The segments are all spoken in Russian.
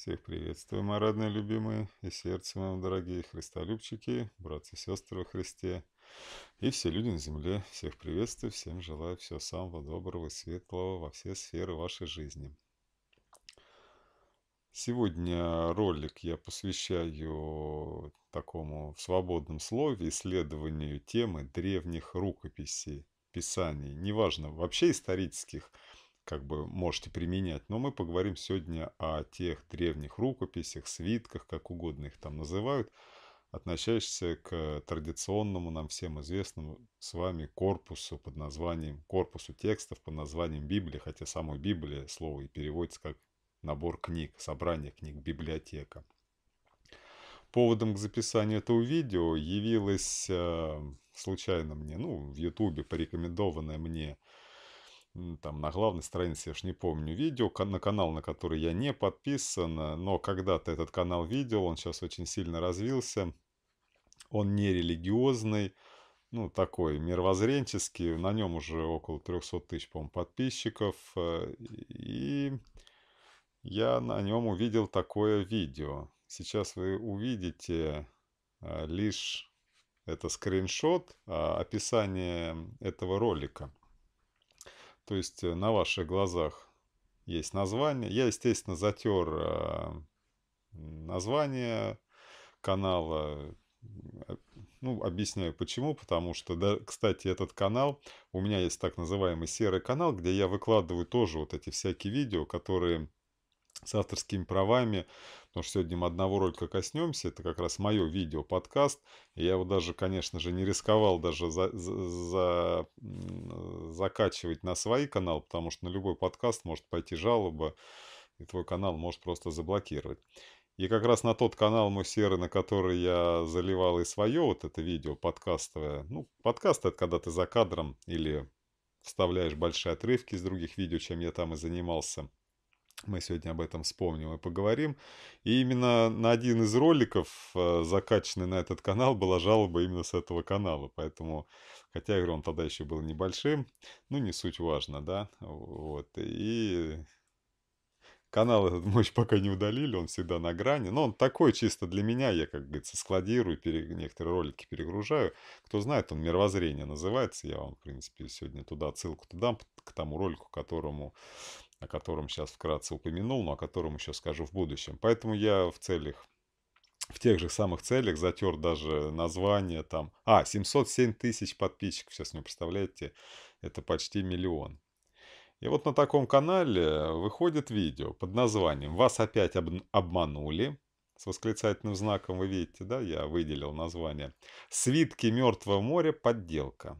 Всех приветствую, мои родные, любимые и сердце моим дорогие христолюбчики, братцы и сестры во Христе, и все люди на земле. Всех приветствую, всем желаю всего самого доброго светлого во все сферы вашей жизни. Сегодня ролик я посвящаю такому в свободном слове исследованию темы древних рукописей, писаний, неважно, вообще исторических, как бы можете применять. Но мы поговорим сегодня о тех древних рукописях, свитках, как угодно их там называют, относящихся к традиционному нам всем известному с вами корпусу под названием, корпусу текстов под названием Библия, хотя самой Библия слово и переводится как набор книг, собрание книг, библиотека. Поводом к записанию этого видео явилось э, случайно мне, ну, в Ютубе порекомендованное мне там на главной странице, я ж не помню, видео на канал, на который я не подписан, э, но когда-то этот канал видел, он сейчас очень сильно развился, он не религиозный, ну, такой мировоззренческий, на нем уже около 300 тысяч, по-моему, подписчиков, э, и я на нем увидел такое видео. Сейчас вы увидите э, лишь это скриншот, а описание этого ролика – то есть э, на ваших глазах есть название. Я, естественно, затер э, название канала. Э, ну, объясняю почему, потому что, да, кстати, этот канал, у меня есть так называемый серый канал, где я выкладываю тоже вот эти всякие видео, которые с авторскими правами, потому что сегодня мы одного ролика коснемся, это как раз мое видео, подкаст, я его даже, конечно же, не рисковал даже за, за, за, закачивать на свой канал, потому что на любой подкаст может пойти жалоба, и твой канал может просто заблокировать. И как раз на тот канал мой серый, на который я заливал и свое вот это видео подкастовое. Ну, подкаст это когда ты за кадром или вставляешь большие отрывки из других видео, чем я там и занимался. Мы сегодня об этом вспомним и поговорим. И именно на один из роликов, э, закачанный на этот канал, была жалоба именно с этого канала. Поэтому, хотя, я говорю, он тогда еще был небольшим, ну, не суть важно, да. Вот, и канал этот мы еще пока не удалили, он всегда на грани. Но он такой чисто для меня, я, как говорится, складирую, пере... некоторые ролики перегружаю. Кто знает, он «Мировоззрение» называется. Я вам, в принципе, сегодня туда отсылку дам к тому ролику, которому о котором сейчас вкратце упомянул, но о котором еще скажу в будущем. Поэтому я в целях, в тех же самых целях затер даже название там. А, 707 тысяч подписчиков, сейчас не представляете, это почти миллион. И вот на таком канале выходит видео под названием «Вас опять об... обманули». С восклицательным знаком вы видите, да, я выделил название. «Свитки Мертвого моря. Подделка».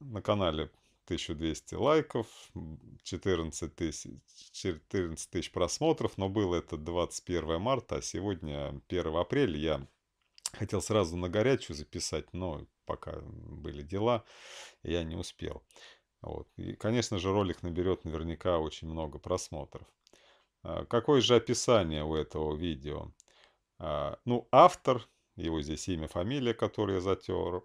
На канале 1200 лайков, 14 тысяч, 14 тысяч просмотров, но было это 21 марта, а сегодня 1 апреля. Я хотел сразу на горячую записать, но пока были дела, я не успел. Вот. И, конечно же, ролик наберет наверняка очень много просмотров. А, какое же описание у этого видео? А, ну, автор его здесь имя, фамилия, которое затер,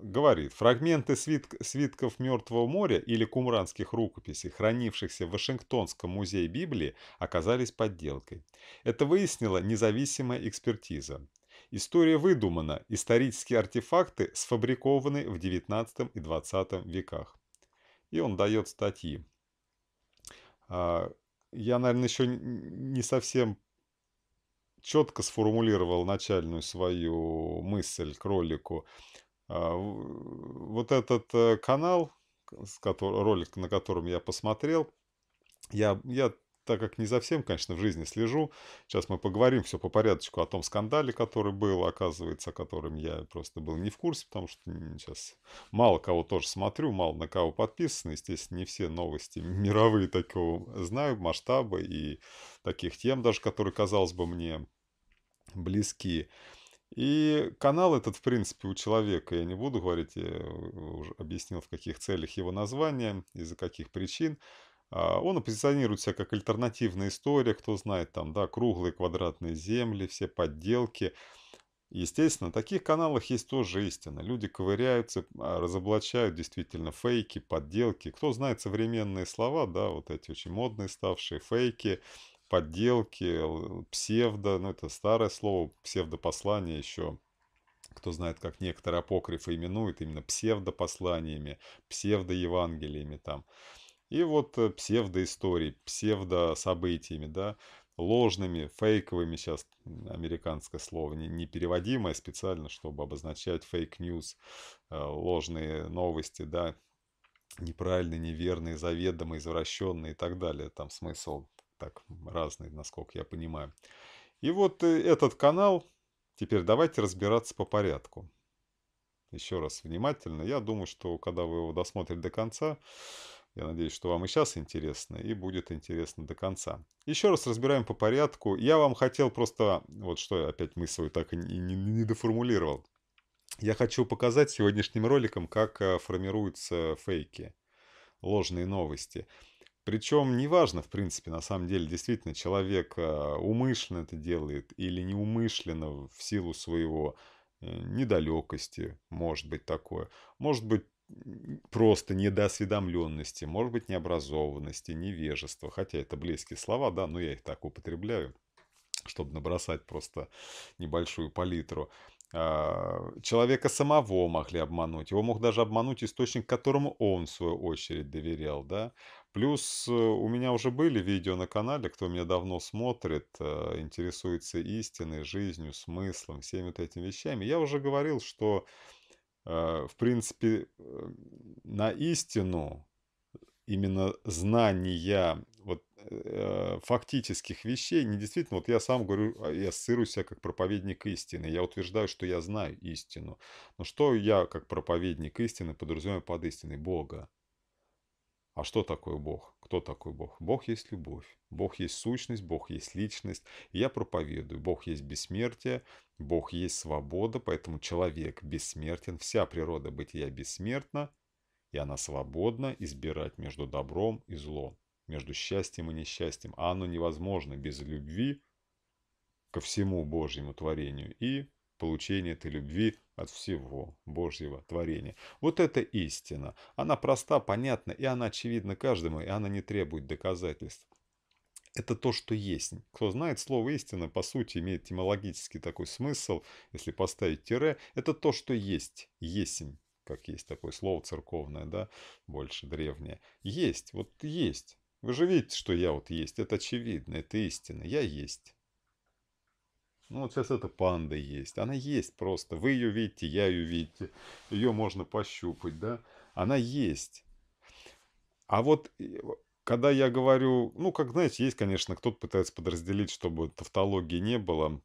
говорит, фрагменты свит свитков Мертвого моря или кумранских рукописей, хранившихся в Вашингтонском музее Библии, оказались подделкой. Это выяснила независимая экспертиза. История выдумана, исторические артефакты сфабрикованы в XIX и XX веках. И он дает статьи. А, я, наверное, еще не совсем четко сформулировал начальную свою мысль к ролику а, Вот этот э, канал, ролик, на котором я посмотрел, я, я так как не за всем, конечно, в жизни слежу. Сейчас мы поговорим все по порядочку о том скандале, который был, оказывается, о котором я просто был не в курсе, потому что сейчас мало кого тоже смотрю, мало на кого подписан. Естественно, не все новости мировые такого знаю, масштабы и таких тем даже, которые, казалось бы, мне близки. И канал этот, в принципе, у человека, я не буду говорить, я э, уже объяснил, в каких целях его название, из-за каких причин. А, он позиционирует себя как альтернативная история, кто знает, там, да, круглые квадратные земли, все подделки. Естественно, на таких каналах есть тоже истина. Люди ковыряются, а, разоблачают действительно фейки, подделки. Кто знает современные слова, да, вот эти очень модные ставшие фейки, подделки, псевдо, ну это старое слово, псевдопослание еще кто знает, как некоторые апокрифы именуют именно псевдопосланиями, псевдоевангелиями там. И вот э, псевдоистории, псевдособытиями, да, ложными, фейковыми, сейчас американское слово, непереводимое специально, чтобы обозначать фейк-ньюс, э, ложные новости, да, неправильные, неверные, заведомо извращенные и так далее, там смысл так разные, насколько я понимаю. И вот э, этот канал, теперь давайте разбираться по порядку. Еще раз внимательно. Я думаю, что когда вы его досмотрите до конца, я надеюсь, что вам и сейчас интересно, и будет интересно до конца. Еще раз разбираем по порядку. Я вам хотел просто... Вот что я опять мысль свою так и не, не, не доформулировал. Я хочу показать сегодняшним роликом, как э, формируются фейки, ложные новости. Причем неважно, в принципе, на самом деле, действительно, человек э, умышленно это делает или неумышленно в силу своего э, недалекости, может быть такое. Может быть, просто недосведомленности, может быть, необразованности, невежества. Хотя это близкие слова, да, но я их так употребляю, чтобы набросать просто небольшую палитру. А, человека самого могли обмануть. Его мог даже обмануть источник, которому он, в свою очередь, доверял, да. Плюс э, у меня уже были видео на канале, кто меня давно смотрит, э, интересуется истиной, жизнью, смыслом, всеми вот этими вещами. Я уже говорил, что, э, в принципе, на истину именно знания вот, фактических вещей, не действительно, вот я сам говорю, а, я ассоциирую себя как проповедник истины, я утверждаю, что я знаю истину. Но что я как проповедник истины подразумеваю под истиной? Бога. А что такое Бог? Кто такой Бог? Бог есть любовь. Бог есть сущность, Бог есть личность. И я проповедую. Бог есть бессмертие, Бог есть свобода, поэтому человек бессмертен. Вся природа бытия бессмертна, и она свободна избирать между добром и злом, между счастьем и несчастьем. А оно невозможно без любви ко всему Божьему творению и получения этой любви от всего Божьего творения. Вот это истина. Она проста, понятна, и она очевидна каждому, и она не требует доказательств. Это то, что есть. Кто знает, слово истина, по сути, имеет этимологический такой смысл, если поставить тире, это то, что есть, есень как есть такое слово церковное, да, больше древнее. Есть, вот есть. Вы же видите, что я вот есть. Это очевидно, это истина. Я есть. Ну, вот сейчас эта панда есть. Она есть просто. Вы ее видите, я ее видите. Ее можно пощупать, да. Она есть. А вот э, когда я говорю, ну, как, знаете, есть, конечно, кто-то пытается подразделить, чтобы тавтологии не было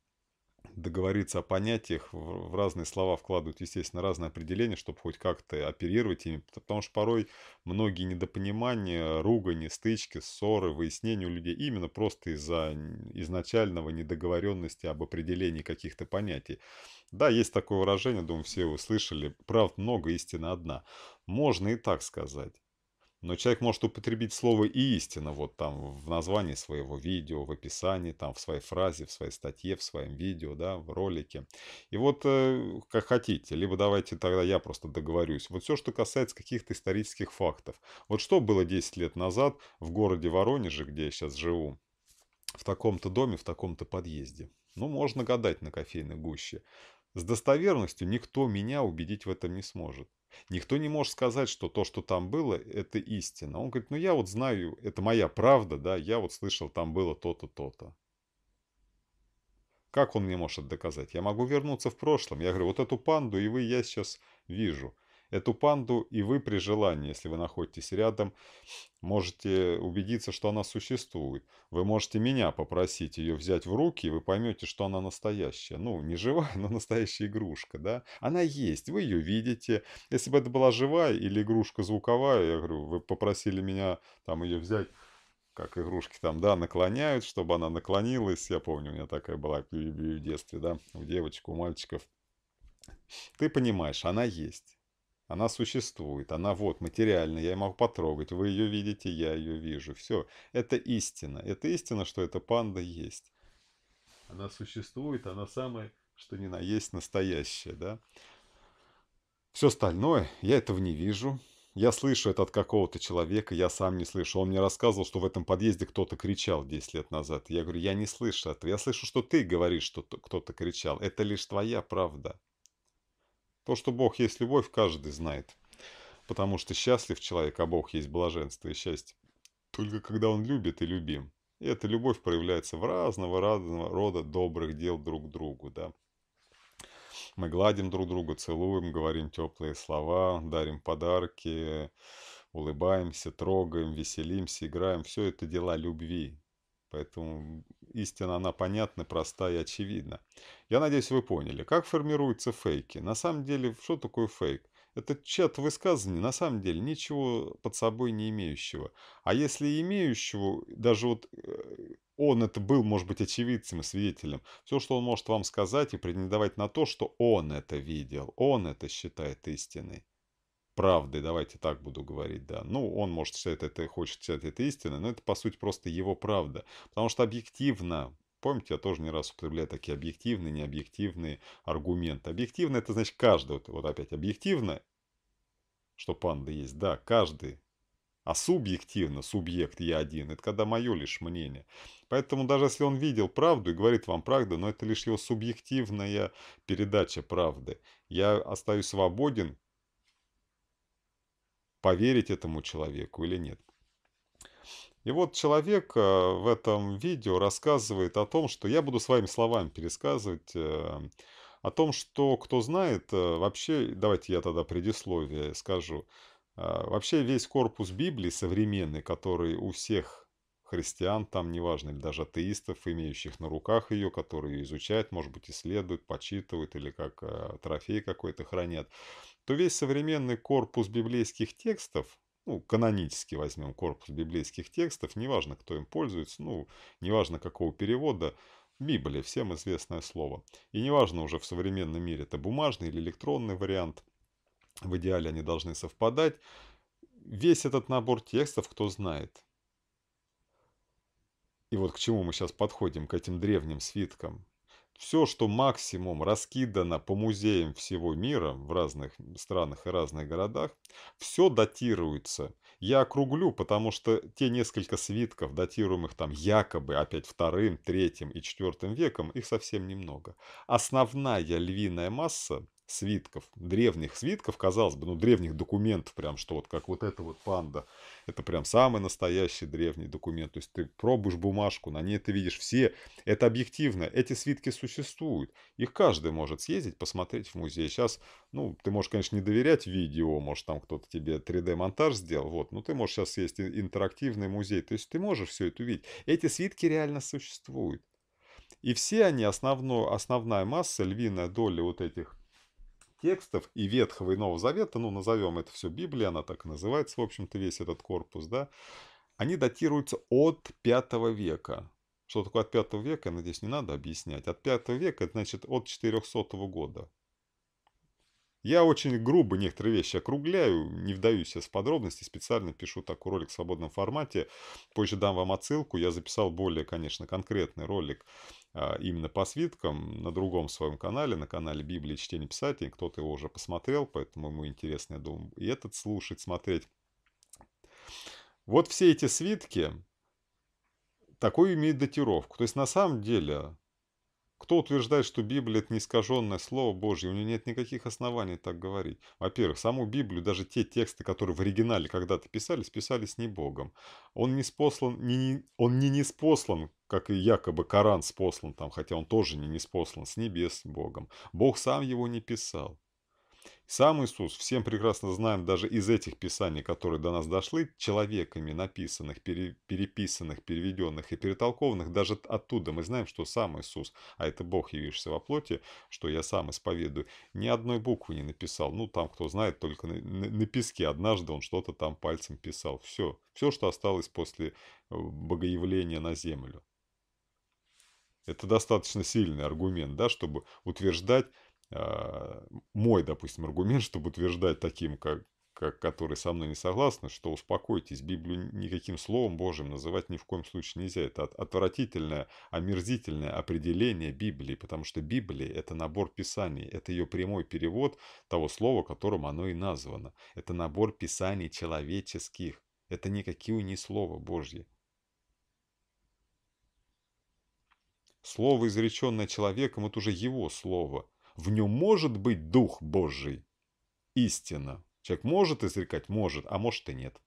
договориться о понятиях, в разные слова вкладывают, естественно, разные определения, чтобы хоть как-то оперировать ими, потому что порой многие недопонимания, ругани, стычки, ссоры, выяснения у людей именно просто из-за изначального недоговоренности об определении каких-то понятий. Да, есть такое выражение, думаю, все его слышали, правд много, истина одна. Можно и так сказать. Но человек может употребить слово «и истина» вот там в названии своего видео, в описании, там в своей фразе, в своей статье, в своем видео, да, в ролике. И вот э, как хотите, либо давайте тогда я просто договорюсь. Вот все, что касается каких-то исторических фактов. Вот что было 10 лет назад в городе Воронеже, где я сейчас живу, в таком-то доме, в таком-то подъезде. Ну, можно гадать на кофейной гуще. С достоверностью никто меня убедить в этом не сможет. Никто не может сказать, что то, что там было, это истина. Он говорит, ну я вот знаю, это моя правда, да, я вот слышал, там было то-то, то-то. Как он мне может доказать? Я могу вернуться в прошлом. Я говорю, вот эту панду и вы я сейчас вижу. Эту панду и вы при желании, если вы находитесь рядом, можете убедиться, что она существует. Вы можете меня попросить ее взять в руки, и вы поймете, что она настоящая. Ну, не живая, но настоящая игрушка, да? Она есть, вы ее видите. Если бы это была живая или игрушка звуковая, я говорю, вы попросили меня там ее взять как игрушки там, да, наклоняют, чтобы она наклонилась. Я помню, у меня такая была в детстве, да, у девочек, у мальчиков. Ты понимаешь, она есть. Она существует, она вот, материальная, я ее могу потрогать, вы ее видите, я ее вижу. Все, это истина. Это истина, что эта панда есть. Она существует, она самая, что ни на есть, настоящая, да. Все остальное, я этого не вижу. Я слышу это от какого-то человека, я сам не слышу. Он мне рассказывал, что в этом подъезде кто-то кричал 10 лет назад. Я говорю, я не слышу этого. Я слышу, что ты говоришь, что кто-то кричал. Это лишь твоя правда. То, что Бог есть любовь, каждый знает. Потому что счастлив человек, а Бог есть блаженство и счастье. Только когда он любит и любим. И эта любовь проявляется в разного, разного рода добрых дел друг к другу, да. Мы гладим друг друга, целуем, говорим теплые слова, дарим подарки, улыбаемся, трогаем, веселимся, играем. Все это дела любви. Поэтому истина, она понятна, проста и очевидна. Я надеюсь, вы поняли, как формируются фейки. На самом деле, что такое фейк? Это чат высказаний, на самом деле, ничего под собой не имеющего. А если имеющего, даже вот э, он это был, может быть, очевидцем и свидетелем. Все, что он может вам сказать и претендовать на то, что он это видел, он это считает истиной правды, давайте так буду говорить, да. Ну, он может считать это, хочет считать это истиной, но это, по сути, просто его правда. Потому что объективно, помните, я тоже не раз употребляю такие объективные, необъективные аргументы. Объективно это значит каждый, вот, вот опять объективно, что панда есть, да, каждый. А субъективно, субъект я один, это когда мое лишь мнение. Поэтому даже если он видел правду и говорит вам правду, но это лишь его субъективная передача правды. Я остаюсь свободен поверить этому человеку или нет. И вот человек э, в этом видео рассказывает о том, что я буду своими словами пересказывать, э, о том, что кто знает, э, вообще, давайте я тогда предисловие скажу, вообще весь корпус Библии современный, который у всех христиан, там неважно, или даже атеистов, имеющих на руках ее, которые ее изучают, может быть, исследуют, почитывают или как трофей какой-то хранят – то весь современный корпус библейских текстов, ну, канонически возьмем корпус библейских текстов, неважно, кто им пользуется, ну, неважно, какого перевода, Библия, всем известное слово. И неважно уже в современном мире, это бумажный или электронный вариант, в идеале они должны совпадать. Весь этот набор текстов, кто знает. И вот к чему мы сейчас подходим, к этим древним свиткам все, что максимум раскидано по музеям всего мира в разных странах и разных городах, все датируется. Я округлю, потому что те несколько свитков, датируемых там якобы опять вторым, третьим и четвертым веком, их совсем немного. Основная львиная масса свитков, древних свитков, казалось бы, ну, древних документов, прям, что вот как вот эта вот панда, это прям самый настоящий древний документ, то есть ты пробуешь бумажку, на ней ты видишь все, это объективно, эти свитки существуют, их каждый может съездить, посмотреть в музей, сейчас, ну, ты можешь, конечно, не доверять видео, может, там кто-то тебе 3D-монтаж сделал, вот, но ты можешь сейчас съесть интерактивный музей, то есть ты можешь все это увидеть, эти свитки реально существуют, и все они, основно, основная масса, львиная доля вот этих текстов и Ветхого и Нового Завета, ну, назовем это все Библия, она так называется, в общем-то, весь этот корпус, да, они датируются от 5 века. Что такое от 5 века, я надеюсь, не надо объяснять. От 5 века, значит, от 400 года. Я очень грубо некоторые вещи округляю, не вдаюсь я в подробности, специально пишу такой ролик в свободном формате. Позже дам вам отсылку, я записал более, конечно, конкретный ролик а, именно по свиткам на другом своем канале, на канале Библии чтение писатель Кто-то его уже посмотрел, поэтому ему интересно, я думаю, и этот слушать, смотреть. Вот все эти свитки такой имеют датировку. То есть на самом деле, кто утверждает, что Библия это неискаженное слово Божье, у нее нет никаких оснований так говорить. Во-первых, саму Библию, даже те тексты, которые в оригинале когда-то писались, писались не Богом. Он не спослан, не, он не неспослан как и якобы Коран спослан там, хотя он тоже не, не спослан с небес Богом. Бог сам его не писал. Сам Иисус, всем прекрасно знаем, даже из этих писаний, которые до нас дошли, человеками написанных, пере, переписанных, переведенных и перетолкованных, даже оттуда мы знаем, что сам Иисус, а это Бог, явившийся во плоти, что я сам исповедую, ни одной буквы не написал. Ну, там, кто знает, только на, на, на песке однажды он что-то там пальцем писал. Все, все, что осталось после э, богоявления на землю. Это достаточно сильный аргумент, да, чтобы утверждать, э, мой, допустим, аргумент, чтобы утверждать таким, как, как, которые со мной не согласны, что успокойтесь, Библию никаким словом Божьим называть ни в коем случае нельзя. Это отвратительное, омерзительное определение Библии, потому что Библия – это набор писаний, это ее прямой перевод того слова, которым оно и названо. Это набор писаний человеческих. Это никакие не слова Божьи. Слово, изреченное человеком, это уже его слово. В нем может быть Дух Божий. Истина. Человек может изрекать? Может, а может и нет.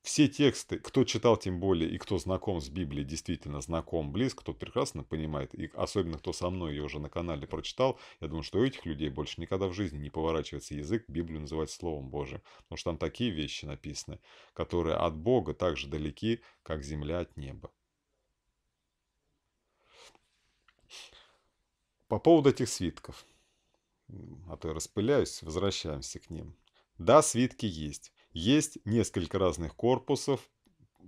Все тексты, кто читал тем более и кто знаком с Библией, действительно знаком близко, кто прекрасно понимает, и особенно кто со мной ее уже на канале прочитал, я думаю, что у этих людей больше никогда в жизни не поворачивается язык Библию называть Словом Божьим, потому что там такие вещи написаны, которые от Бога так же далеки, как земля от неба. По поводу этих свитков. А то я распыляюсь, возвращаемся к ним. Да, свитки есть. Есть несколько разных корпусов.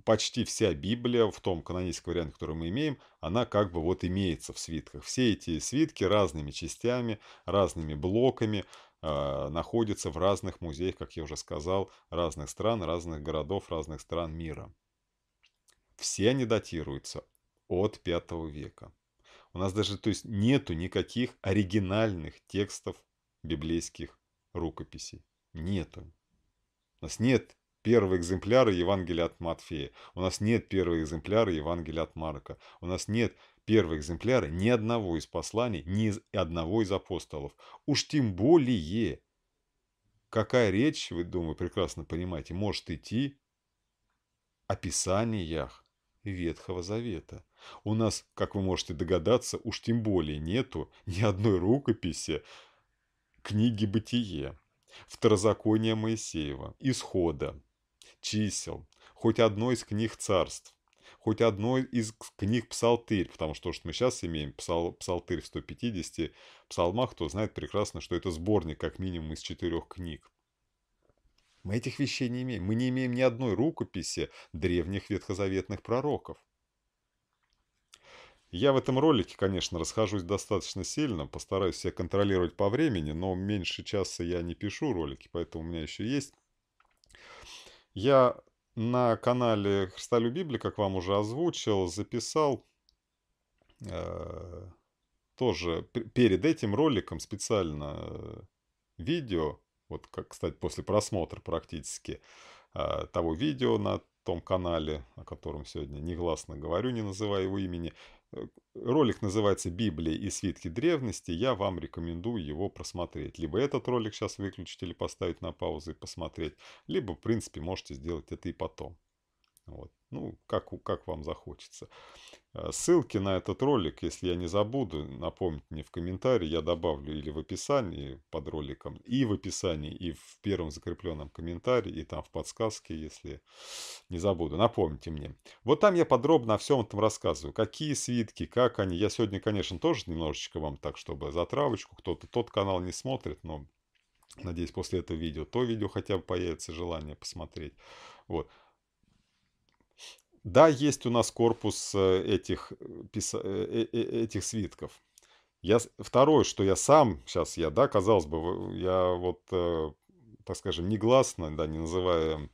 Почти вся Библия в том каноническом варианте, который мы имеем, она как бы вот имеется в свитках. Все эти свитки разными частями, разными блоками э, находятся в разных музеях, как я уже сказал, разных стран, разных городов, разных стран мира. Все они датируются от V века. У нас даже, то есть, нету никаких оригинальных текстов библейских рукописей. Нету. У нас нет первого экземпляра Евангелия от Матфея. У нас нет первого экземпляра Евангелия от Марка. У нас нет первого экземпляра ни одного из посланий, ни одного из апостолов. Уж тем более, какая речь, вы, думаю, прекрасно понимаете, может идти о писаниях Ветхого Завета. У нас, как вы можете догадаться, уж тем более нету ни одной рукописи книги «Бытие», «Второзакония Моисеева», «Исхода», «Чисел», хоть одной из книг царств, хоть одной из книг «Псалтырь», потому что, то, что мы сейчас имеем псал, «Псалтырь» в 150 псалмах, то знает прекрасно, что это сборник как минимум из четырех книг. Мы этих вещей не имеем. Мы не имеем ни одной рукописи древних ветхозаветных пророков. Я в этом ролике, конечно, расхожусь достаточно сильно, постараюсь себя контролировать по времени, но меньше часа я не пишу ролики, поэтому у меня еще есть. Я на канале Христолю Библии, как вам уже озвучил, записал э, тоже перед этим роликом специально э, видео, вот как, кстати, после просмотра практически э, того видео на том канале, о котором сегодня негласно говорю, не называя его имени, Э, ролик называется «Библия и свитки древности». Я вам рекомендую его просмотреть. Либо этот ролик сейчас выключить или поставить на паузу и посмотреть. Либо, в принципе, можете сделать это и потом. Вот. Ну, как, как вам захочется. А, ссылки на этот ролик, если я не забуду, напомните мне в комментарии, я добавлю или в описании под роликом, и в описании, и в первом закрепленном комментарии, и там в подсказке, если не забуду. Напомните мне. Вот там я подробно о всем этом рассказываю. Какие свитки, как они. Я сегодня, конечно, тоже немножечко вам так, чтобы затравочку. Кто-то тот канал не смотрит, но надеюсь, после этого видео то видео хотя бы появится желание посмотреть. Вот. Да, есть у нас корпус э, этих, э, э, этих свитков. Я, второе, что я сам, сейчас я, да, казалось бы, я вот, так скажем, негласно, да, не называя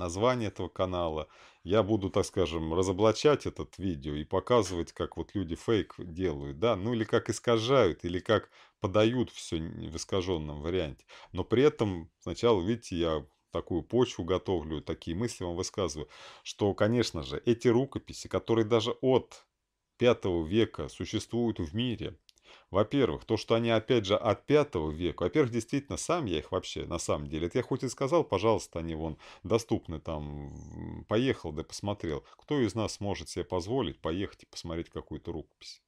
название этого канала, я буду, так скажем, разоблачать этот видео и показывать, как вот люди фейк делают, да, ну или как искажают, или как подают все в искаженном варианте. Но при этом сначала, видите, я такую почву готовлю, такие мысли вам высказываю, что, конечно же, эти рукописи, которые даже от 5 века существуют в мире, во-первых, то, что они опять же от 5 века, во-первых, действительно, сам я их вообще, на самом деле, это я хоть и сказал, пожалуйста, они вон доступны там, поехал да посмотрел. Кто из нас может себе позволить поехать и посмотреть какую-то рукопись?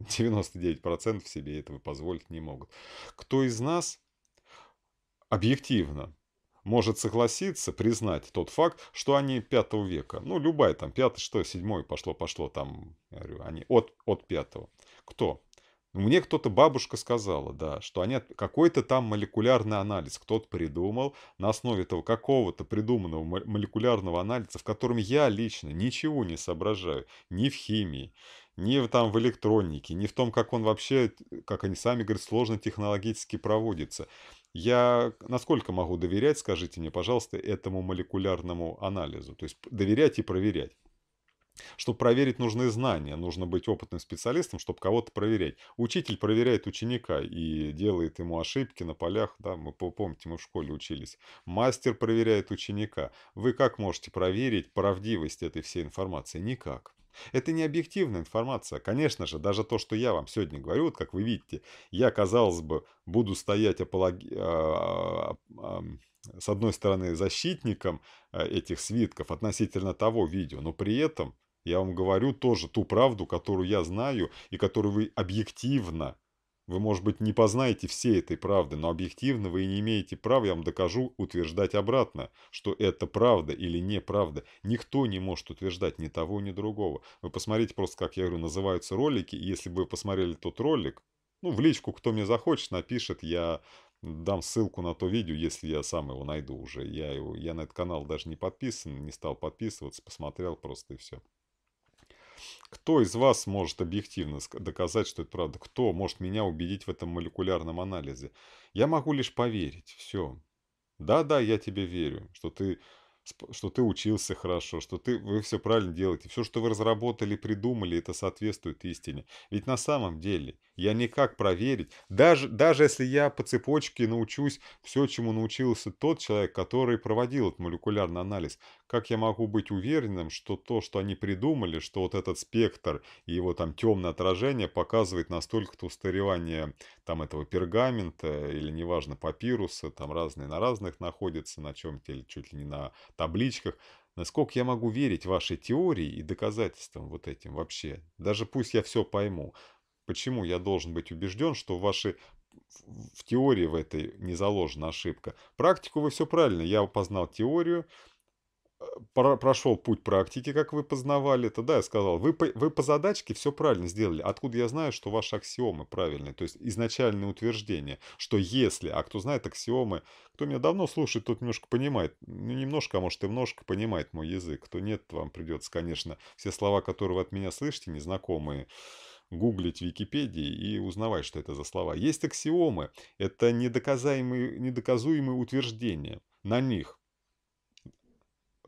99% себе этого позволить не могут. Кто из нас объективно может согласиться, признать тот факт, что они 5 века, ну, любая там, 5, 6, 7, пошло-пошло, там, я говорю, они от, от 5. Кто? Мне кто-то бабушка сказала, да, что они какой-то там молекулярный анализ кто-то придумал на основе этого какого-то придуманного молекулярного анализа, в котором я лично ничего не соображаю, ни в химии, ни в, там в электронике, ни в том, как он вообще, как они сами говорят, сложно технологически проводится. Я насколько могу доверять, скажите мне, пожалуйста, этому молекулярному анализу? То есть доверять и проверять. Чтобы проверить, нужны знания, нужно быть опытным специалистом, чтобы кого-то проверять. Учитель проверяет ученика и делает ему ошибки на полях, да, мы помните, мы в школе учились. Мастер проверяет ученика. Вы как можете проверить правдивость этой всей информации? Никак. Это не объективная информация. Конечно же, даже то, что я вам сегодня говорю, вот как вы видите, я, казалось бы, буду стоять апологи... А, а, с одной стороны защитником а, этих свитков относительно того видео, но при этом я вам говорю тоже ту правду, которую я знаю и которую вы объективно вы, может быть, не познаете всей этой правды, но объективно вы и не имеете права, я вам докажу, утверждать обратно, что это правда или неправда. Никто не может утверждать ни того, ни другого. Вы посмотрите просто, как я говорю, называются ролики, и если бы вы посмотрели тот ролик, ну, в личку, кто мне захочет, напишет, я дам ссылку на то видео, если я сам его найду уже. Я, его, я на этот канал даже не подписан, не стал подписываться, посмотрел просто и все. Кто из вас может объективно доказать, что это правда? Кто может меня убедить в этом молекулярном анализе? Я могу лишь поверить. Все. Да-да, я тебе верю, что ты что ты учился хорошо, что ты, вы все правильно делаете, все, что вы разработали, придумали, это соответствует истине. Ведь на самом деле я никак проверить, даже, даже если я по цепочке научусь все, чему научился тот человек, который проводил этот молекулярный анализ, как я могу быть уверенным, что то, что они придумали, что вот этот спектр и его там темное отражение показывает настолько-то устаревание там этого пергамента или, неважно, папируса, там разные на разных находятся, на чем-то или чуть ли не на табличках, Насколько я могу верить вашей теории и доказательствам вот этим вообще? Даже пусть я все пойму. Почему я должен быть убежден, что ваши в теории в этой не заложена ошибка? Практику вы все правильно. Я познал теорию, прошел путь практики, как вы познавали, тогда я сказал, вы по, вы по задачке все правильно сделали. Откуда я знаю, что ваши аксиомы правильные? То есть изначальное утверждение, что если, а кто знает аксиомы, кто меня давно слушает, тот немножко понимает, ну немножко, а может и немножко понимает мой язык. Кто нет, вам придется, конечно, все слова, которые вы от меня слышите, незнакомые, гуглить в Википедии и узнавать, что это за слова. Есть аксиомы, это недоказуемые, недоказуемые утверждения. На них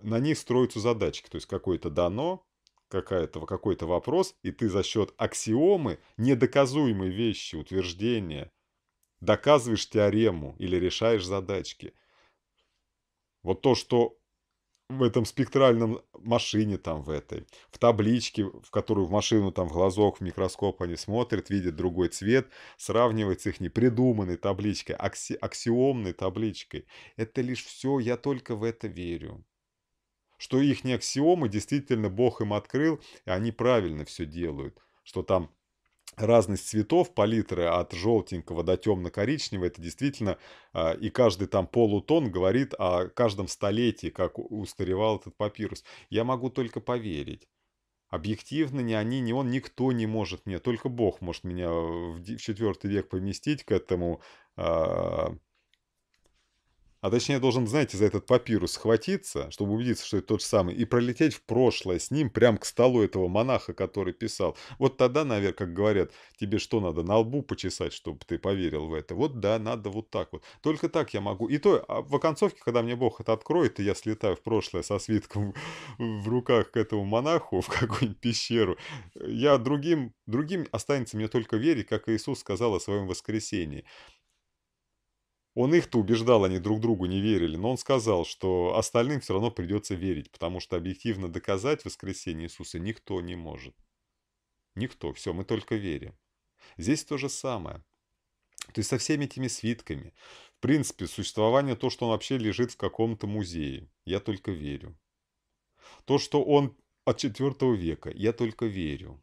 на них строятся задачки. То есть какое-то дано, какая-то, какой-то вопрос, и ты за счет аксиомы, недоказуемой вещи, утверждения, доказываешь теорему или решаешь задачки. Вот то, что в этом спектральном машине там в этой, в табличке, в которую в машину там в глазок, в микроскоп они смотрят, видят другой цвет, сравнивают с их непридуманной табличкой, акси аксиомной табличкой. Это лишь все, я только в это верю что их не аксиомы, действительно Бог им открыл, и они правильно все делают, что там разность цветов, палитры от желтенького до темно-коричневого, это действительно, а, и каждый там полутон говорит о каждом столетии, как устаревал этот папирус. Я могу только поверить. Объективно ни они, ни он, никто не может мне, только Бог может меня в четвертый век поместить к этому а, а точнее должен, знаете, за этот папирус схватиться, чтобы убедиться, что это тот же самый, и пролететь в прошлое с ним прямо к столу этого монаха, который писал. Вот тогда, наверное, как говорят, тебе что надо, на лбу почесать, чтобы ты поверил в это. Вот да, надо вот так вот. Только так я могу. И то, а в оконцовке, когда мне Бог это откроет, и я слетаю в прошлое со свитком в руках к этому монаху в какую-нибудь пещеру, я другим, другим останется мне только верить, как Иисус сказал о своем воскресении. Он их-то убеждал, они друг другу не верили, но он сказал, что остальным все равно придется верить, потому что объективно доказать воскресение Иисуса никто не может. Никто, все, мы только верим. Здесь то же самое. То есть со всеми этими свитками. В принципе, существование то, что он вообще лежит в каком-то музее. Я только верю. То, что он от 4 века. Я только верю.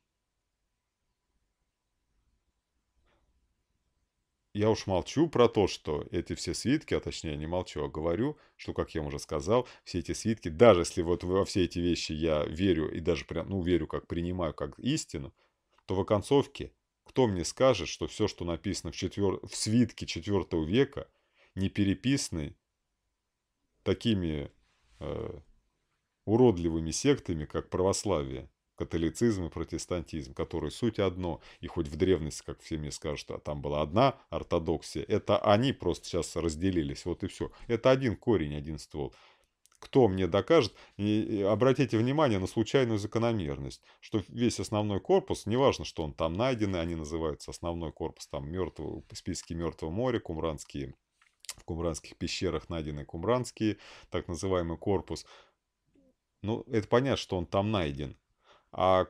Я уж молчу про то, что эти все свитки, а точнее не молчу, а говорю, что, как я уже сказал, все эти свитки, даже если вот во все эти вещи я верю и даже прям, ну, верю, как принимаю, как истину, то в оконцовке кто мне скажет, что все, что написано в, четвер... в свитке IV века, не переписаны такими э, уродливыми сектами, как православие? католицизм и протестантизм, которые суть одно, и хоть в древности, как все мне скажут, а там была одна ортодоксия, это они просто сейчас разделились, вот и все. Это один корень, один ствол. Кто мне докажет? И обратите внимание на случайную закономерность, что весь основной корпус, неважно, что он там найден, и они называются основной корпус, там мертвого, списки Мертвого моря, кумранские, в кумранских пещерах найдены кумранские, так называемый корпус. Ну, это понятно, что он там найден а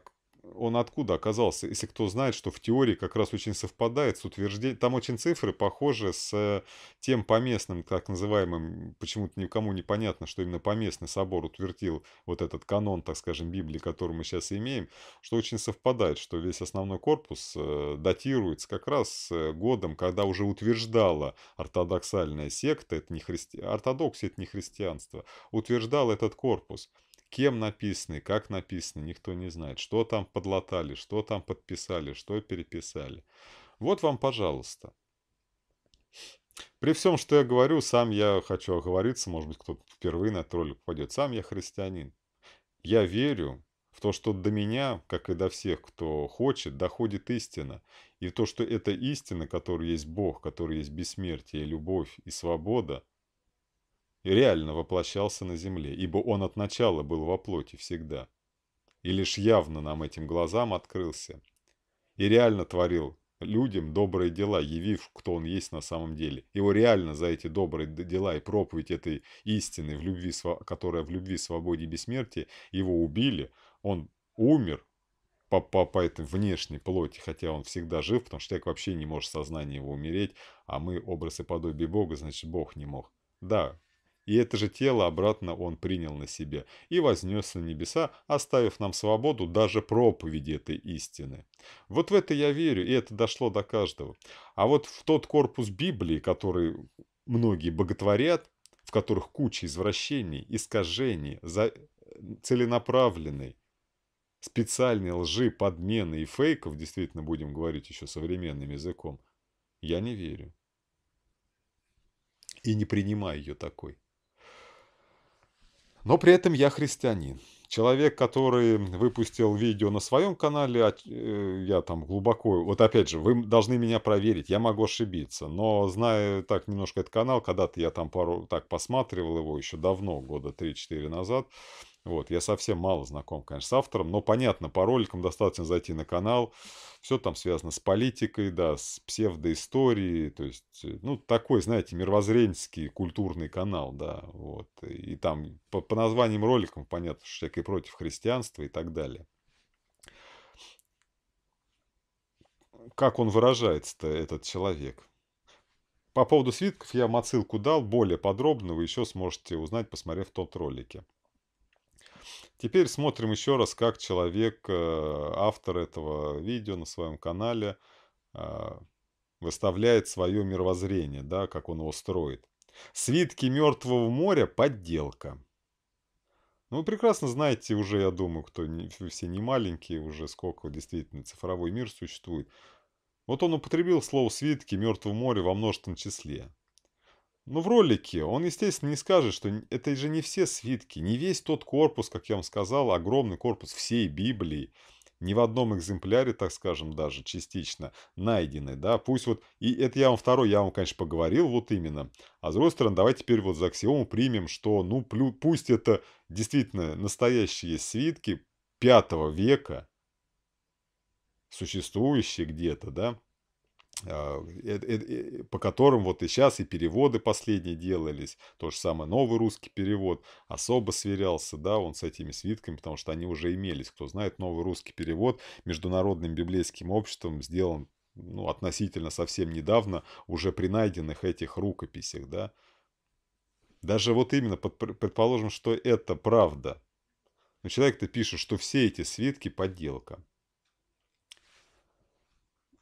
он откуда оказался? Если кто знает, что в теории как раз очень совпадает с утверждением. Там очень цифры похожи с э, тем поместным, так называемым, почему-то никому не понятно, что именно поместный собор утвердил вот этот канон, так скажем, Библии, который мы сейчас имеем, что очень совпадает, что весь основной корпус э, датируется как раз э, годом, когда уже утверждала ортодоксальная секта, это не христи... ортодоксия, это не христианство, утверждал этот корпус кем написаны, как написаны, никто не знает. Что там подлатали, что там подписали, что переписали. Вот вам, пожалуйста. При всем, что я говорю, сам я хочу оговориться, может быть, кто-то впервые на этот ролик пойдет. Сам я христианин. Я верю в то, что до меня, как и до всех, кто хочет, доходит истина. И в то, что эта истина, которая есть Бог, которая есть бессмертие, любовь и свобода – реально воплощался на земле, ибо он от начала был во плоти всегда. И лишь явно нам этим глазам открылся. И реально творил людям добрые дела, явив, кто он есть на самом деле. Его реально за эти добрые дела и проповедь этой истины, в любви, которая в любви, свободе и бессмертии, его убили, он умер, по, по, по этой внешней плоти, хотя он всегда жив, потому что человек вообще не может сознание его умереть, а мы образ и подобие Бога, значит, Бог не мог. Да, и это же тело обратно он принял на себя и вознес на небеса, оставив нам свободу даже проповеди этой истины. Вот в это я верю, и это дошло до каждого. А вот в тот корпус Библии, который многие боготворят, в которых куча извращений, искажений, за... Э, целенаправленной, специальной лжи, подмены и фейков, действительно будем говорить еще современным языком, я не верю. И не принимаю ее такой. Но при этом я христианин. Человек, который выпустил видео на своем канале, а, э, я там глубоко... Вот опять же, вы должны меня проверить, я могу ошибиться. Но знаю так немножко этот канал, когда-то я там пару так посматривал его еще давно, года 3-4 назад, вот, я совсем мало знаком, конечно, с автором, но понятно, по роликам достаточно зайти на канал. Все там связано с политикой, да, с псевдоисторией, то есть, э, ну, такой, знаете, мировоззренческий культурный канал, да, вот. И там по, по названиям роликам понятно, что человек и против христианства и так далее. Как он выражается-то, этот человек? По поводу свитков я вам отсылку дал более подробно, вы еще сможете узнать, посмотрев тот ролике. Теперь смотрим еще раз, как человек, э, автор этого видео на своем канале, а, выставляет свое мировоззрение, да, как он его строит. «Свитки мертвого моря» — подделка. Ну, вы прекрасно знаете уже, я думаю, кто не, все не маленькие, уже сколько действительно цифровой мир существует. Вот он употребил слово «свитки» «мертвого моря» во множественном числе. Ну в ролике он, естественно, не скажет, что это же не все свитки, не весь тот корпус, как я вам сказал, огромный корпус всей Библии, ни в одном экземпляре, так скажем, даже частично найдены, да, пусть вот, и это я вам второй, я вам, конечно, поговорил вот именно, а с другой стороны, давайте теперь вот за аксиому примем, что, ну, плю, пусть это действительно настоящие свитки 5 века, существующие где-то, да, а, э, по которым вот и сейчас и переводы последние делались, то же самое новый русский перевод особо сверялся, да, он с этими свитками, потому что они уже имелись. Кто знает, новый русский перевод международным библейским обществом сделан ну, относительно совсем недавно уже при найденных этих рукописях, да. Даже вот именно, под, предположим, что это правда. Но человек-то пишет, что все эти свитки подделка.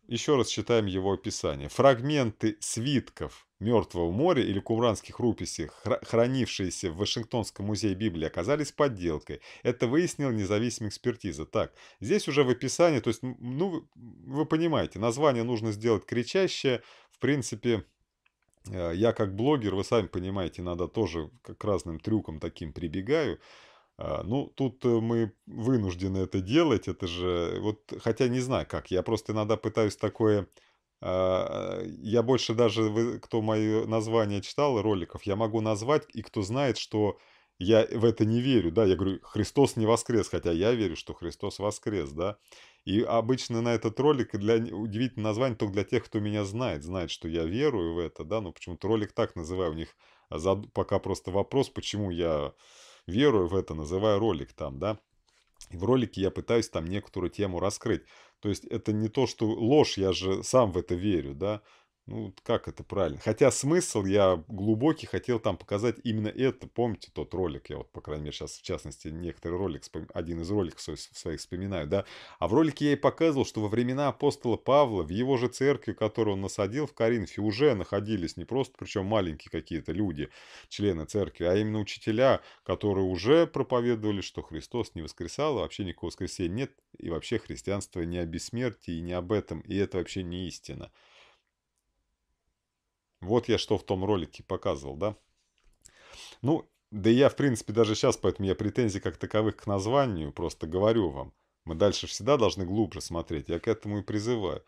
Еще раз читаем его описание. Фрагменты свитков Мертвого моря или кумранских рукописей, хранившиеся в Вашингтонском музее Библии, оказались подделкой. Это выяснила независимая экспертиза. Так, здесь уже в описании, то есть, ну, вы понимаете, название нужно сделать кричащее. В принципе, э, я как блогер, вы сами понимаете, надо тоже к разным трюкам таким прибегаю. А, ну, тут э, мы вынуждены это делать, это же, вот, хотя не знаю как, я просто иногда пытаюсь такое, а, э, я больше даже, кто мои названия читал, роликов, я могу назвать, и кто знает, что я в это не верю, да, я говорю, Христос не воскрес, хотя я верю, что Христос воскрес, да, и обычно на этот ролик для удивительное название только для тех, кто меня знает, знает, что я верую в это, да, но ну, почему-то ролик так называю, у них а, пока просто вопрос, почему я верую в это, называю ролик там, да. И в ролике я пытаюсь там некоторую тему раскрыть. То есть это не то, что ложь, я же сам в это верю, да. Ну, как это правильно? Хотя смысл я глубокий хотел там показать именно это. Помните тот ролик? Я вот, по крайней мере, сейчас, в частности, некоторый ролик, один из роликов своих вспоминаю, да? А в ролике я и показывал, что во времена апостола Павла в его же церкви, которую он насадил в Коринфе, уже находились не просто, причем маленькие какие-то люди, члены церкви, а именно учителя, которые уже проповедовали, что Христос не воскресал, а вообще никакого воскресения нет, и вообще христианство не о бессмертии и не об этом, и это вообще не истина. Вот я что в том ролике показывал, да? Ну, да я, в принципе, даже сейчас, поэтому я претензий как таковых к названию просто говорю вам. Мы дальше всегда должны глубже смотреть, я к этому и призываю.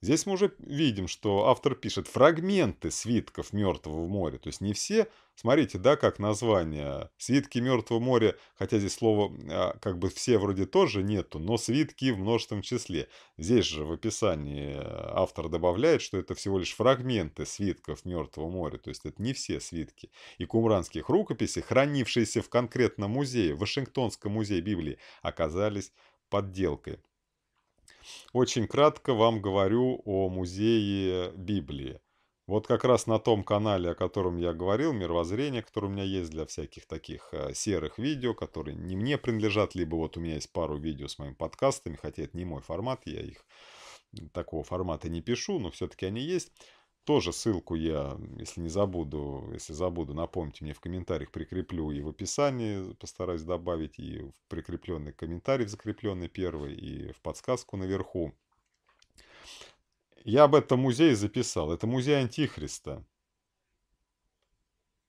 Здесь мы уже видим, что автор пишет фрагменты свитков Мертвого моря, то есть не все. Смотрите, да, как название. Свитки Мертвого моря, хотя здесь слово а, как бы все вроде тоже нету, но свитки в множественном числе. Здесь же в описании э, автор добавляет, что это всего лишь фрагменты свитков Мертвого моря, то есть это не все свитки. И кумранских рукописей, хранившиеся в конкретном музее, Вашингтонском музее Библии, оказались подделкой очень кратко вам говорю о музее Библии. Вот как раз на том канале, о котором я говорил, мировоззрение, которое у меня есть для всяких таких э, серых видео, которые не мне принадлежат, либо вот у меня есть пару видео с моими подкастами, хотя это не мой формат, я их такого формата не пишу, но все-таки они есть. Тоже ссылку я, если не забуду, если забуду, напомните мне в комментариях, прикреплю и в описании, постараюсь добавить и в прикрепленный комментарий, в закрепленный первый, и в подсказку наверху. Я об этом музее записал. Это музей Антихриста.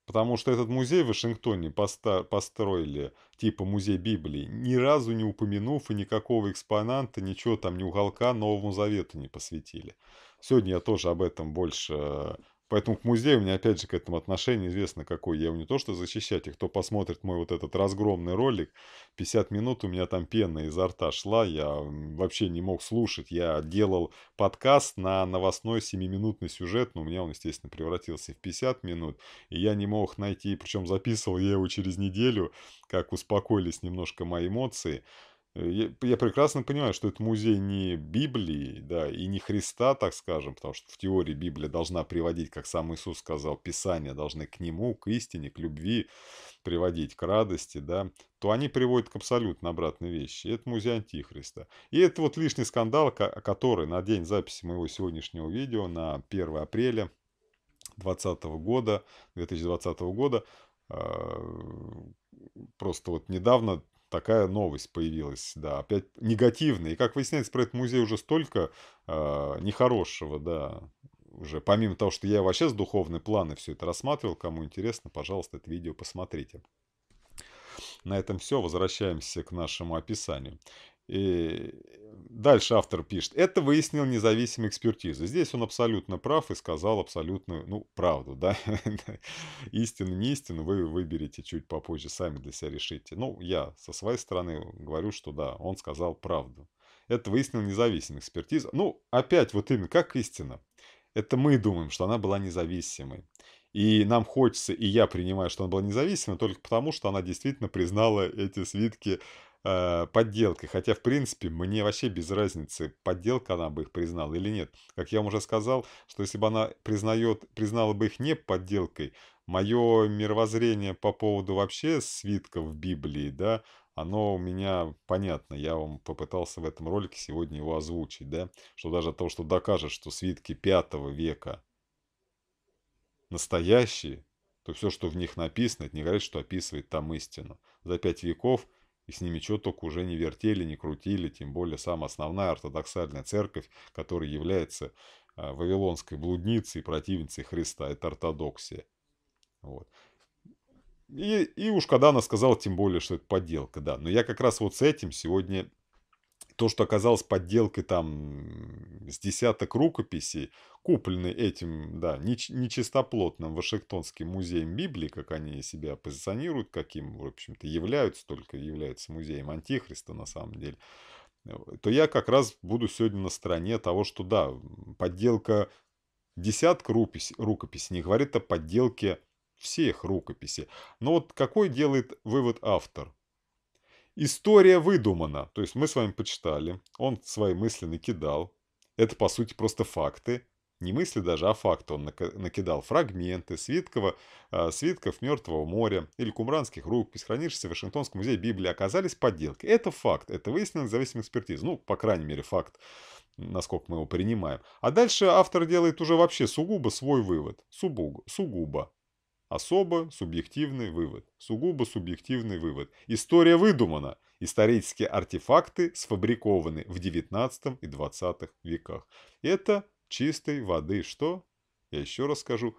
Потому что этот музей в Вашингтоне построили, типа музей Библии, ни разу не упомянув и никакого экспоната, ничего там, ни уголка Новому Завету не посвятили. Сегодня я тоже об этом больше... Поэтому к музею у меня, опять же, к этому отношение известно какое. Я его не то что защищать, и кто посмотрит мой вот этот разгромный ролик, 50 минут у меня там пена изо рта шла, я вообще не мог слушать. Я делал подкаст на новостной 7-минутный сюжет, но у меня он, естественно, превратился в 50 минут, и я не мог найти, причем записывал я его через неделю, как успокоились немножко мои эмоции. Я, я прекрасно понимаю, что это музей не Библии, да, и не Христа, так скажем, потому что в теории Библия должна приводить, как сам Иисус сказал, Писания должны к Нему, к истине, к любви приводить, к радости, да, то они приводят к абсолютно обратной вещи. Это музей Антихриста. И это вот лишний скандал, который на день записи моего сегодняшнего видео, на 1 апреля 2020 года, 2020 года, а, просто вот недавно такая новость появилась, да, опять негативная. И, как выясняется, про этот музей уже столько э, нехорошего, да, уже помимо того, что я вообще с духовной планы все это рассматривал, кому интересно, пожалуйста, это видео посмотрите. На этом все, возвращаемся к нашему описанию. И дальше автор пишет. Это выяснил независимая экспертиза. Здесь он абсолютно прав и сказал абсолютную, ну, правду, да. истину, не истину вы выберете чуть попозже, сами для себя решите. Ну, я со своей стороны говорю, что да, он сказал правду. Это выяснил независимая экспертиза. Ну, опять вот именно, как истина? Это мы думаем, что она была независимой. И нам хочется, и я принимаю, что она была независимой только потому, что она действительно признала эти свитки э, подделкой. Хотя, в принципе, мне вообще без разницы, подделка она бы их признала или нет. Как я вам уже сказал, что если бы она признает, признала бы их не подделкой, мое мировоззрение по поводу вообще свитков Библии, да, оно у меня понятно. Я вам попытался в этом ролике сегодня его озвучить, да, что даже то, что докажет, что свитки 5 века настоящие, то все, что в них написано, это не говорит, что описывает там истину. За пять веков – и с ними что только уже не вертели, не крутили, тем более сама основная ортодоксальная церковь, которая является а, вавилонской блудницей и противницей Христа, это ортодоксия. Вот. И, и уж когда она сказала, тем более, что это подделка, да. Но я как раз вот с этим сегодня то, что оказалось подделкой там с десяток рукописей, куплены этим, да, неч нечистоплотным Вашингтонским музеем Библии, как они себя позиционируют, каким, в общем-то, являются, только является музеем Антихриста на самом деле, э, то я как раз буду сегодня на стороне того, что да, подделка десятка рукопись, рукопись не говорит о подделке всех рукописей. Но вот какой делает вывод автор – История выдумана. То есть мы с вами почитали, он свои мысли накидал. Это, по сути, просто факты. Не мысли даже, а факты. Он накидал фрагменты свиткова, а, свитков Мертвого моря или кумранских рукопись, хранившихся в Вашингтонском музее Библии, оказались подделки. Это факт. Это выяснено независимой экспертизы. Ну, по крайней мере, факт насколько мы его принимаем. А дальше автор делает уже вообще сугубо свой вывод. сугубо. Особо субъективный вывод. Сугубо субъективный вывод. История выдумана. Исторические артефакты сфабрикованы в 19 и 20 веках. Это чистой воды что? Я еще раз скажу.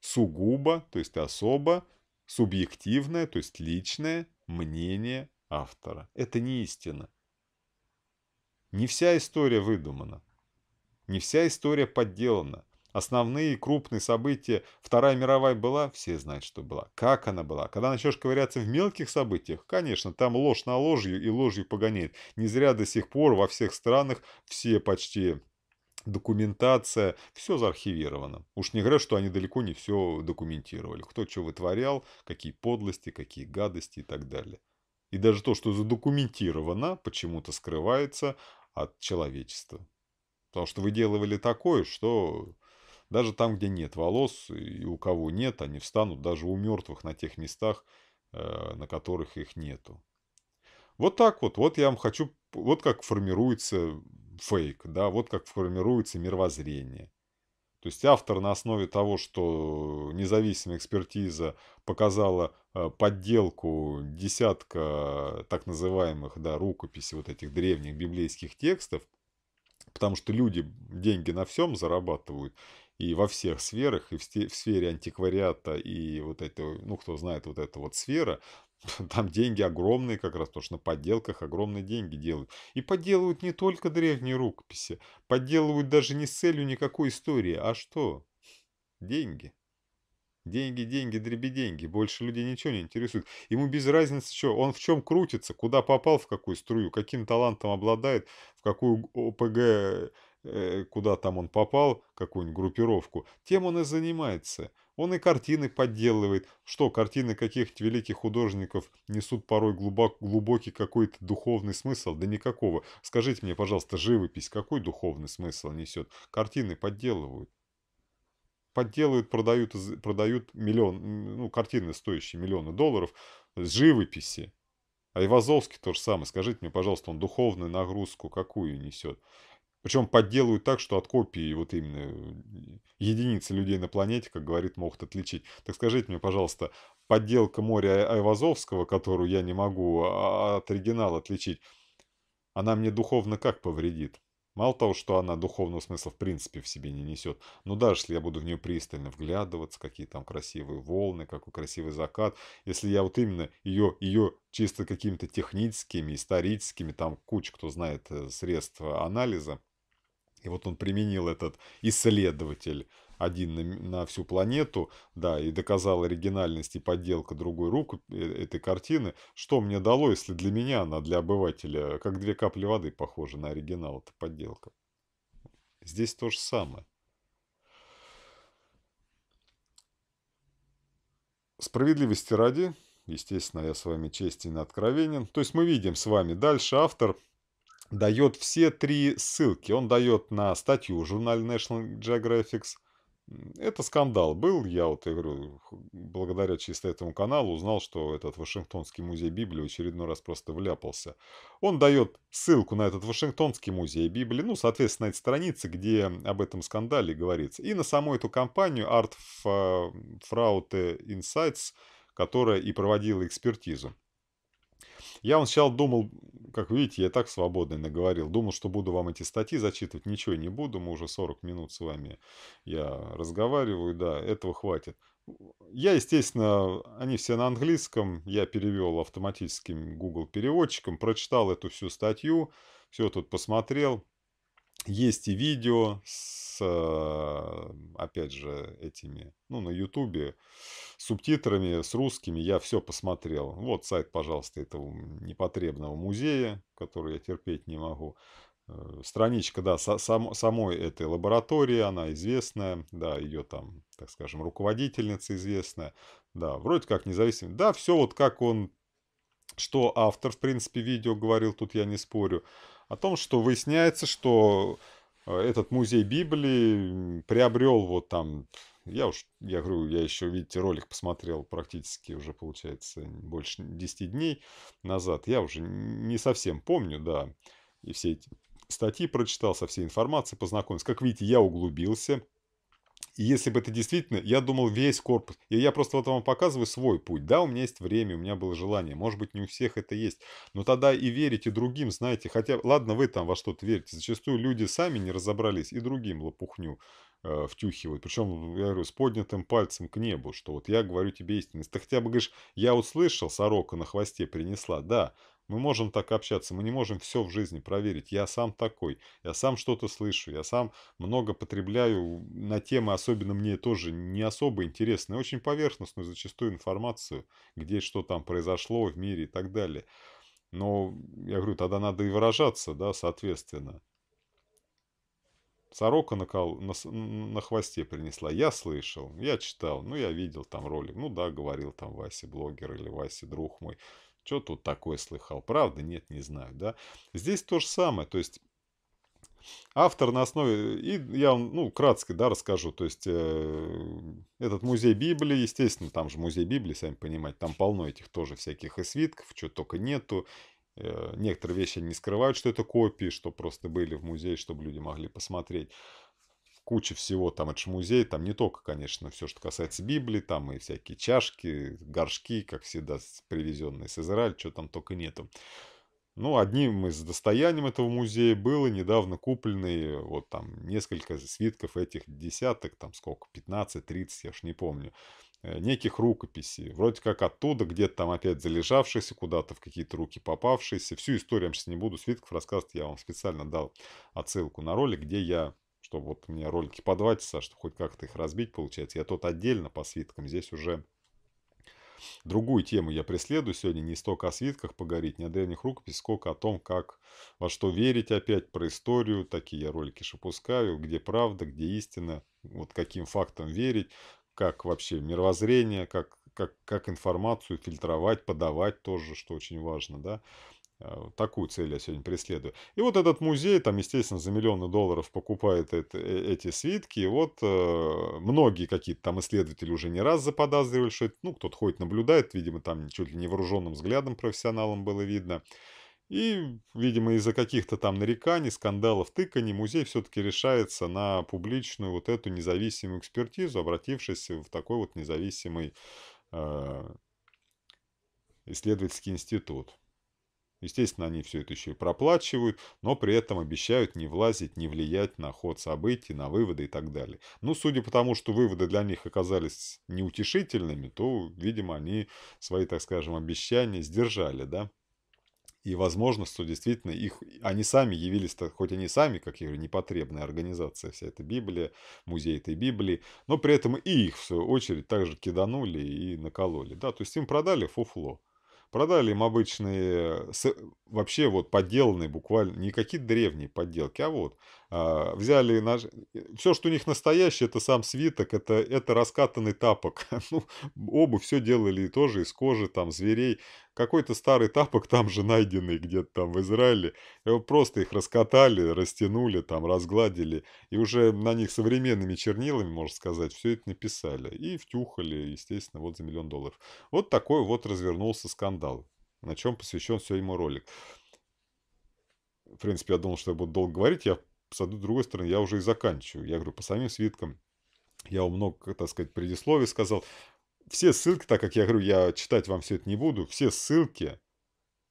Сугубо, то есть особо, субъективное, то есть личное мнение автора. Это не истина. Не вся история выдумана. Не вся история подделана. Основные крупные события, Вторая мировая была, все знают, что была. Как она была? Когда начнешь ковыряться в мелких событиях, конечно, там ложь на ложью и ложью погоняет. Не зря до сих пор во всех странах все почти документация, все заархивировано. Уж не говоря, что они далеко не все документировали. Кто что вытворял, какие подлости, какие гадости и так далее. И даже то, что задокументировано, почему-то скрывается от человечества. Потому что вы делали такое, что даже там, где нет волос, и у кого нет, они встанут даже у мертвых на тех местах, э, на которых их нету. Вот так вот. Вот я вам хочу... Вот как формируется фейк, да, вот как формируется мировоззрение. То есть автор на основе того, что независимая экспертиза показала э, подделку десятка так называемых да, рукописей вот этих древних библейских текстов, потому что люди деньги на всем зарабатывают, и во всех сферах, и в, сфере антиквариата, и вот это, ну, кто знает, вот эта вот сфера, там деньги огромные как раз, потому что на подделках огромные деньги делают. И подделывают не только древние рукописи, подделывают даже не с целью никакой истории, а что? Деньги. Деньги, деньги, дребеденьги Больше людей ничего не интересует. Ему без разницы, что он в чем крутится, куда попал, в какую струю, каким талантом обладает, в какую ОПГ Э, куда там он попал, какую-нибудь группировку, тем он и занимается. Он и картины подделывает. Что, картины каких-то великих художников несут порой глубок, глубокий какой-то духовный смысл? Да никакого. Скажите мне, пожалуйста, живопись какой духовный смысл несет? Картины подделывают. Подделывают, продают, продают миллион, ну, картины стоящие миллионы долларов живописи. А Ивазовский то же самое. Скажите мне, пожалуйста, он духовную нагрузку какую несет? Причем подделывают так, что от копии вот именно э, единицы людей на планете, как говорит, могут отличить. Так скажите мне, пожалуйста, подделка моря а-, Айвазовского, которую я не могу а, а от оригинала отличить, она мне духовно как повредит? Мало того, что она духовного смысла в принципе в себе не несет, но даже если я буду в нее пристально вглядываться, какие там красивые волны, какой красивый закат, если я вот именно ее, ее чисто какими-то техническими, историческими, там куча, кто знает, э, средств анализа, и вот он применил этот исследователь один на, на всю планету, да, и доказал оригинальность и подделка другой рук э, этой картины, что мне дало, если для меня она, для обывателя, как две капли воды похожа на оригинал, это подделка. Здесь то же самое. Справедливости ради, естественно, я с вами честен и откровенен. То есть мы видим с вами дальше автор дает все три ссылки. Он дает на статью в журнале National Geographic. Это скандал был, я вот я говорю, благодаря чисто этому каналу узнал, что этот Вашингтонский музей Библии в очередной раз просто вляпался. Он дает ссылку на этот Вашингтонский музей Библии, ну, соответственно, эти страницы, где об этом скандале говорится. И на саму эту компанию Art э, Fraute Insights, которая и проводила экспертизу. Я он сначала думал, как видите, я так свободно наговорил. Думал, что буду вам эти статьи зачитывать. Ничего не буду, мы уже 40 минут с вами я разговариваю, да, этого хватит. Я, естественно, они все на английском, я перевел автоматическим Google переводчиком, прочитал эту всю статью, все тут посмотрел. Есть и видео с Эм, опять же, этими, ну, на Ютубе, субтитрами, с русскими, я все посмотрел. Вот сайт, пожалуйста, этого непотребного музея, который я терпеть не могу. Э, страничка, да, само самой этой лаборатории, она известная, да, ее там, так скажем, руководительница известная, да, вроде как независимо, да, все вот как он, что автор, в принципе, видео говорил, тут я не спорю, о том, что выясняется, что а, этот музей Библии приобрел вот там, я уж, я говорю, я еще, видите, ролик посмотрел практически уже, получается, больше 10 дней назад. Я уже не совсем помню, да, и все эти статьи прочитал, со всей информацией познакомился. Как видите, я углубился, и если бы это действительно, я думал весь корпус. И я просто вот вам показываю свой путь. Да, у меня есть время, у меня было желание. Может быть, не у всех это есть. Но тогда и верите другим, знаете. Хотя, ладно, вы там во что-то верите. Зачастую люди сами не разобрались и другим лопухню э, втюхивают. Причем, ну, я говорю, с поднятым пальцем к небу, что вот я говорю тебе истинность. Ты хотя бы говоришь, я услышал, сорока на хвосте принесла. Да, мы можем так общаться, мы не можем все в жизни проверить. Я сам такой, я сам что-то слышу, я сам много потребляю на темы, особенно мне тоже не особо интересные, а очень поверхностную зачастую информацию, где что там произошло в мире и так далее. Но, я говорю, тогда надо и выражаться, да, соответственно. Сорока на, кол... на... на хвосте принесла. Я слышал, я читал, ну, я видел там ролик. Ну, да, говорил там Вася блогер или Вася друг мой. Что тут такое слыхал? Правда? Нет, не знаю, да? Здесь то же самое, то есть автор на основе, и я вам, ну, кратко, да, расскажу, то есть э, этот музей Библии, естественно, там же музей Библии, сами понимаете, там полно этих тоже всяких и свитков, что только нету, э, некоторые вещи не скрывают, что это копии, что просто были в музее, чтобы люди могли посмотреть куча всего, там это же музей, там не только, конечно, все, что касается Библии, там и всякие чашки, горшки, как всегда, привезенные с Израиля, что там только нету. Ну, одним из достоянием этого музея было недавно купленные вот там несколько свитков этих десяток, там сколько, 15-30, я уж не помню, э, неких рукописей. Вроде как оттуда, где-то там опять залежавшиеся, куда-то в какие-то руки попавшиеся. Всю историю я сейчас не буду свитков рассказывать, я вам специально дал отсылку на ролик, где я чтобы вот у меня ролики по два часа, чтобы хоть как-то их разбить получается. Я тут отдельно по свиткам, здесь уже другую тему я преследую сегодня, не столько о свитках поговорить, не о древних рукописях, сколько о том, как, во что верить опять, про историю, такие я ролики же где правда, где истина, вот каким фактам верить, как вообще мировоззрение, как, как, как информацию фильтровать, подавать тоже, что очень важно, да. Э, такую цель я сегодня преследую. И вот этот музей, там, естественно, за миллионы долларов покупает это, э, эти свитки. И вот э, многие какие-то там исследователи уже не раз заподозривали, что это, ну, кто-то ходит, наблюдает, видимо, там чуть ли не вооруженным взглядом профессионалам было видно. И, видимо, из-за каких-то там нареканий, скандалов, тыканий музей все-таки решается на публичную вот эту независимую экспертизу, обратившись в такой вот независимый э, исследовательский институт. Естественно, они все это еще и проплачивают, но при этом обещают не влазить, не влиять на ход событий, на выводы и так далее. Ну, судя по тому, что выводы для них оказались неутешительными, то, видимо, они свои, так скажем, обещания сдержали, да? И возможно, что действительно их, они сами явились, хоть они сами, как я говорю, непотребная организация, вся эта Библия, музей этой Библии, но при этом и их, в свою очередь, также киданули и накололи. Да, то есть им продали фуфло. Продали им обычные, э, вообще вот подделанные буквально, не какие-то древние подделки, а вот а, взяли наш... все, что у них настоящее, это сам свиток, это, это раскатанный тапок. Ну, обувь все делали тоже из кожи, там, зверей. Какой-то старый тапок там же найденный где-то там в Израиле. Его просто их раскатали, растянули, там, разгладили. И уже на них современными чернилами, можно сказать, все это написали. И втюхали, естественно, вот за миллион долларов. Вот такой вот развернулся скандал, на чем посвящен все ему ролик. В принципе, я думал, что я буду долго говорить. Я с одной другой стороны, я уже и заканчиваю. Я говорю, по самим свиткам, я вам много, так сказать, предисловий сказал. Все ссылки, так как я говорю, я читать вам все это не буду, все ссылки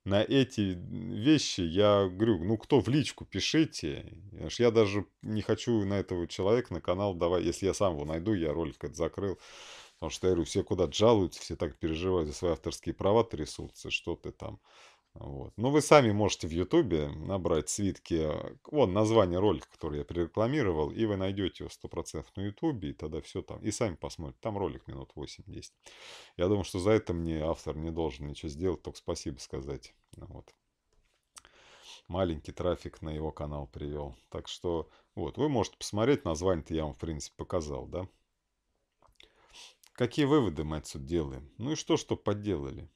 на эти вещи, я говорю, ну кто в личку, пишите. Я даже не хочу на этого человека, на канал давай, если я сам его найду, я ролик это закрыл. Потому что, я говорю, все куда-то жалуются, все так переживают за свои авторские права, трясутся, что ты там. Вот. Но ну, вы сами можете в Ютубе набрать свитки, э, вон название ролика, который я пререкламировал, и вы найдете его 100% на Ютубе, и тогда все там, и сами посмотрите. Там ролик минут 8-10. Я думаю, что за это мне автор не должен ничего сделать, только спасибо сказать. Вот. Маленький трафик на его канал привел. Так что, вот, вы можете посмотреть, название-то я вам, в принципе, показал, да? Какие выводы мы отсюда делаем? Ну и что, что подделали?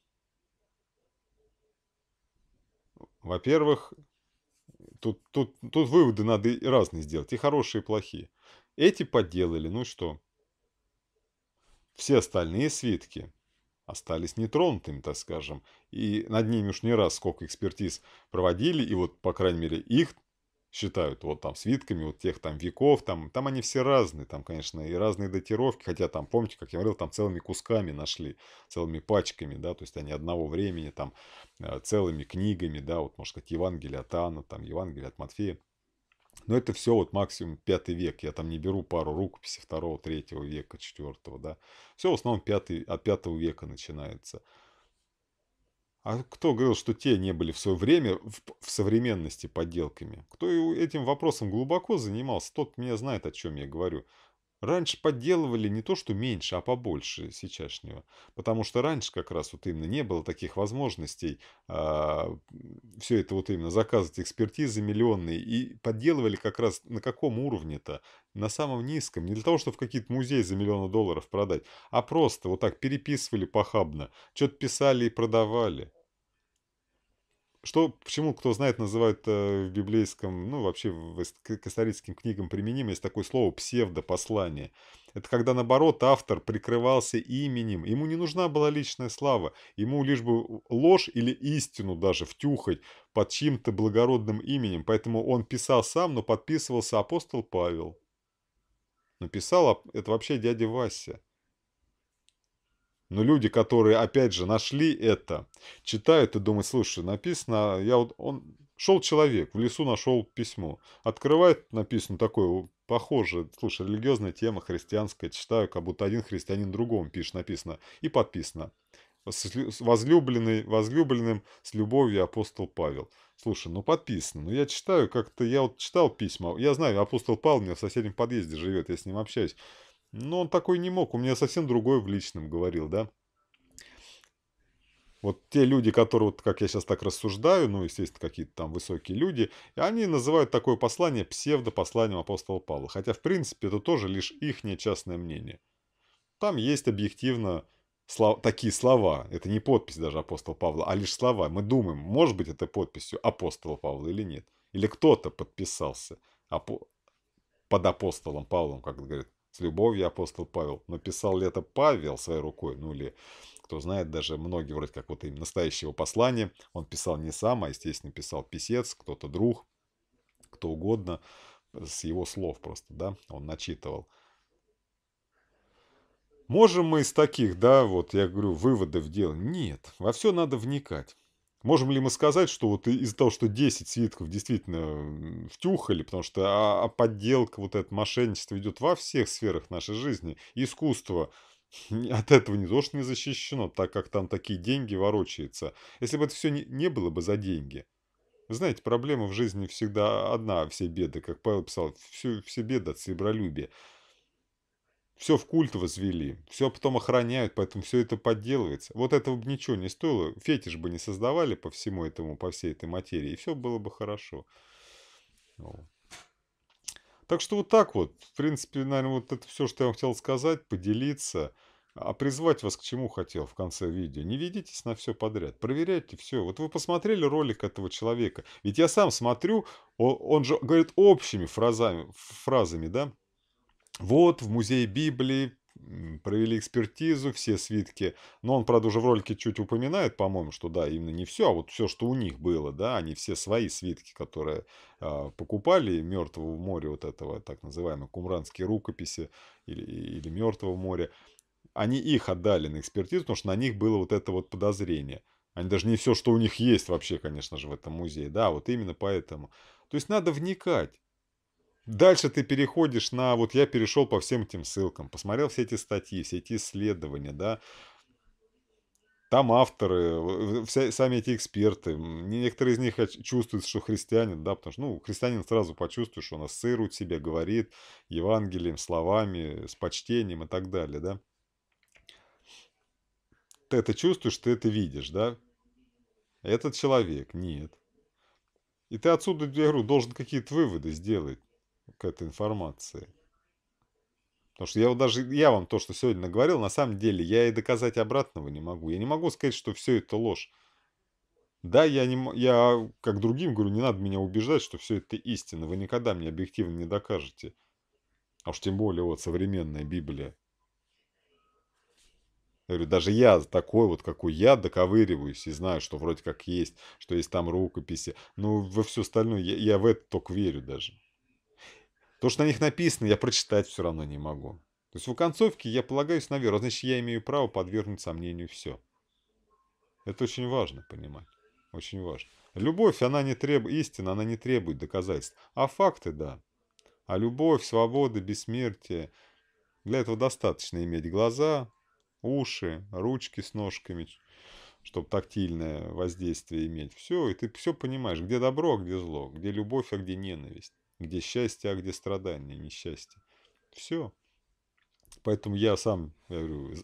Во-первых, тут, тут, тут выводы надо и разные сделать, и хорошие, и плохие. Эти подделали, ну что? Все остальные свитки остались нетронутыми, так скажем. И над ними уж не раз сколько экспертиз проводили, и вот, по крайней мере, их считают вот там свитками вот тех там веков, там, там они все разные, там, конечно, и разные датировки, хотя там, помните, как я говорил, там целыми кусками нашли, целыми пачками, да, то есть они одного времени, там, э, целыми книгами, да, вот, может сказать, Евангелие от Анна, там, Евангелие от Матфея, но это все вот максимум пятый век. Я там не беру пару рукописей второго, третьего века, четвертого, да. Все в основном пятый, от пятого века начинается. А кто говорил, что те не были в свое время в, в современности подделками? Кто этим вопросом глубоко занимался, тот меня знает, о чем я говорю. Раньше подделывали не то, что меньше, а побольше сейчасшнего. Потому что раньше как раз вот именно не было таких возможностей а, все это вот именно заказывать экспертизы миллионные. И подделывали как раз на каком уровне-то? На самом низком. Не для того, чтобы какие-то музеи за миллионы долларов продать, а просто вот так переписывали похабно. Что-то писали и продавали что, почему, кто знает, называют э, в библейском, ну, вообще в косарийским книгам применимо, есть такое слово псевдопослание. Это когда, наоборот, автор прикрывался именем. Ему не нужна была личная слава. Ему лишь бы ложь или истину даже втюхать под чьим-то благородным именем. Поэтому он писал сам, но подписывался апостол Павел. Написал это вообще дядя Вася. Но люди, которые, опять же, нашли это, читают и думают, слушай, написано, я вот, он, шел человек, в лесу нашел письмо, открывает, написано такое, похоже, слушай, религиозная тема, христианская, читаю, как будто один христианин другому пишет, написано, и подписано. Возлюбленный, возлюбленным с любовью апостол Павел. Слушай, ну подписано. Ну я читаю как-то, я вот читал письма. Я знаю, апостол Павел у меня в соседнем подъезде живет, я с ним общаюсь. Но ну, он такой не мог, у меня совсем другой в личном говорил, да. Вот те люди, которые, вот, как я сейчас так рассуждаю, ну, естественно, какие-то там высокие люди, и они называют такое послание псевдопосланием апостола Павла. Хотя, в принципе, это тоже лишь их частное мнение. Там есть объективно слов... такие слова. Это не подпись даже апостола Павла, а лишь слова. Мы думаем, может быть, это подписью апостола Павла или нет. Или кто-то подписался под апостолом Павлом, как говорят с любовью апостол Павел. но писал ли это Павел своей рукой, ну или кто знает, даже многие вроде как вот им настоящего послания. Он писал не сам, а, естественно, писал писец, кто-то друг, кто угодно, с его слов просто, да, он начитывал. Можем мы из таких, да, вот я говорю, выводов делать? Нет, во все надо вникать. Можем ли мы сказать, что вот из-за того, что 10 свитков действительно втюхали, потому что а, а подделка, вот это мошенничество идет во всех сферах нашей жизни, искусство от этого не то, что не защищено, так как там такие деньги ворочаются. Если бы это все не, не было бы за деньги, вы знаете, проблема в жизни всегда одна, все беды, как Павел писал, все, все беды от сребролюбия. Все в культ возвели, все потом охраняют, поэтому все это подделывается. Вот этого бы ничего не стоило, фетиш бы не создавали по всему этому, по всей этой материи, и все было бы хорошо. Так что вот так вот, в принципе, наверное, вот это все, что я вам хотел сказать, поделиться. А призвать вас к чему хотел в конце видео. Не ведитесь на все подряд. Проверяйте все. Вот вы посмотрели ролик этого человека. Ведь я сам смотрю, он, он же говорит общими фразами, фразами, да? Вот, в музее Библии провели экспертизу, все свитки. Но он, правда, уже в ролике чуть упоминает, по-моему, что да, именно не все, а вот все, что у них было, да, они все свои свитки, которые э, покупали Мертвого моря, вот этого так называемого кумранские рукописи или, или Мертвого моря, они их отдали на экспертизу, потому что на них было вот это вот подозрение. Они даже не все, что у них есть вообще, конечно же, в этом музее, да, вот именно поэтому. То есть надо вникать. Дальше ты переходишь на, вот я перешел по всем этим ссылкам, посмотрел все эти статьи, все эти исследования, да, там авторы, вся, сами эти эксперты, некоторые из них чувствуют, что христианин, да, потому что, ну, христианин сразу почувствует что он ассоциирует себя, говорит Евангелием, словами, с почтением и так далее, да. Ты это чувствуешь, ты это видишь, да. Этот человек, нет. И ты отсюда, я говорю, должен какие-то выводы сделать к этой информации. Потому что я вот даже, я вам то, что сегодня наговорил, на самом деле я и доказать обратного не могу. Я не могу сказать, что все это ложь. Да, я, не, я как другим говорю, не надо меня убеждать, что все это истина. Вы никогда мне объективно не докажете. А уж тем более вот современная Библия. Я говорю, даже я такой вот, какой я, доковыриваюсь и знаю, что вроде как есть, что есть там рукописи. Ну, во все остальное я, я в это только верю даже. То, что на них написано, я прочитать все равно не могу. То есть в концовке я полагаюсь на веру, а значит, я имею право подвергнуть сомнению все. Это очень важно понимать. Очень важно. Любовь, она не требует, истина, она не требует доказательств. А факты, да. А любовь, свобода, бессмертие. Для этого достаточно иметь глаза, уши, ручки с ножками, чтобы тактильное воздействие иметь. Все, и ты все понимаешь, где добро, а где зло, где любовь, а где ненависть где счастье, а где страдание, несчастье. Все. Поэтому я сам, я говорю,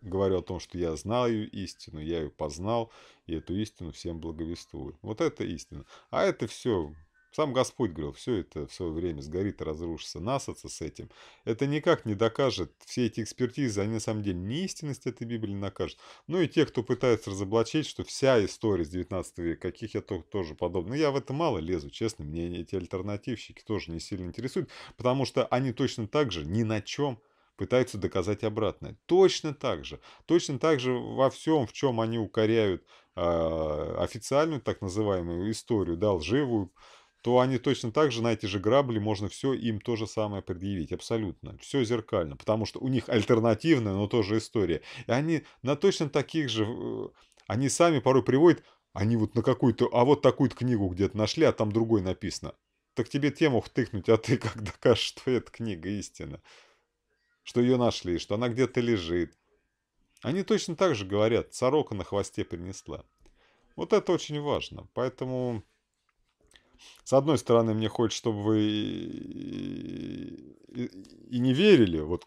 говорю о том, что я знаю истину, я ее познал, и эту истину всем благовествую. Вот это истина. А это все сам Господь говорил, все это в свое время сгорит разрушится. Насаться с этим, это никак не докажет. Все эти экспертизы, они на самом деле не истинность этой Библии накажут. Ну и те, кто пытается разоблачить, что вся история с 19 века, каких я только тоже подобно. Ну я в это мало лезу, честно, мне эти альтернативщики тоже не сильно интересуют, потому что они точно так же ни на чем пытаются доказать обратное. Точно так же. Точно так же во всем, в чем они укоряют э, официальную так называемую историю, да, лживую, то они точно так же на эти же грабли можно все им то же самое предъявить. Абсолютно. Все зеркально. Потому что у них альтернативная, но тоже история. И они на точно таких же... Э, они сами порой приводят... Они вот на какую-то... А вот такую-то книгу где-то нашли, а там другой написано. Так тебе тему втыкнуть, а ты как докажешь, что эта книга истина. Что ее нашли, что она где-то лежит. Они точно так же говорят, сорока на хвосте принесла. Вот это очень важно. Поэтому с одной стороны, мне хочется, чтобы вы и, и, не верили, вот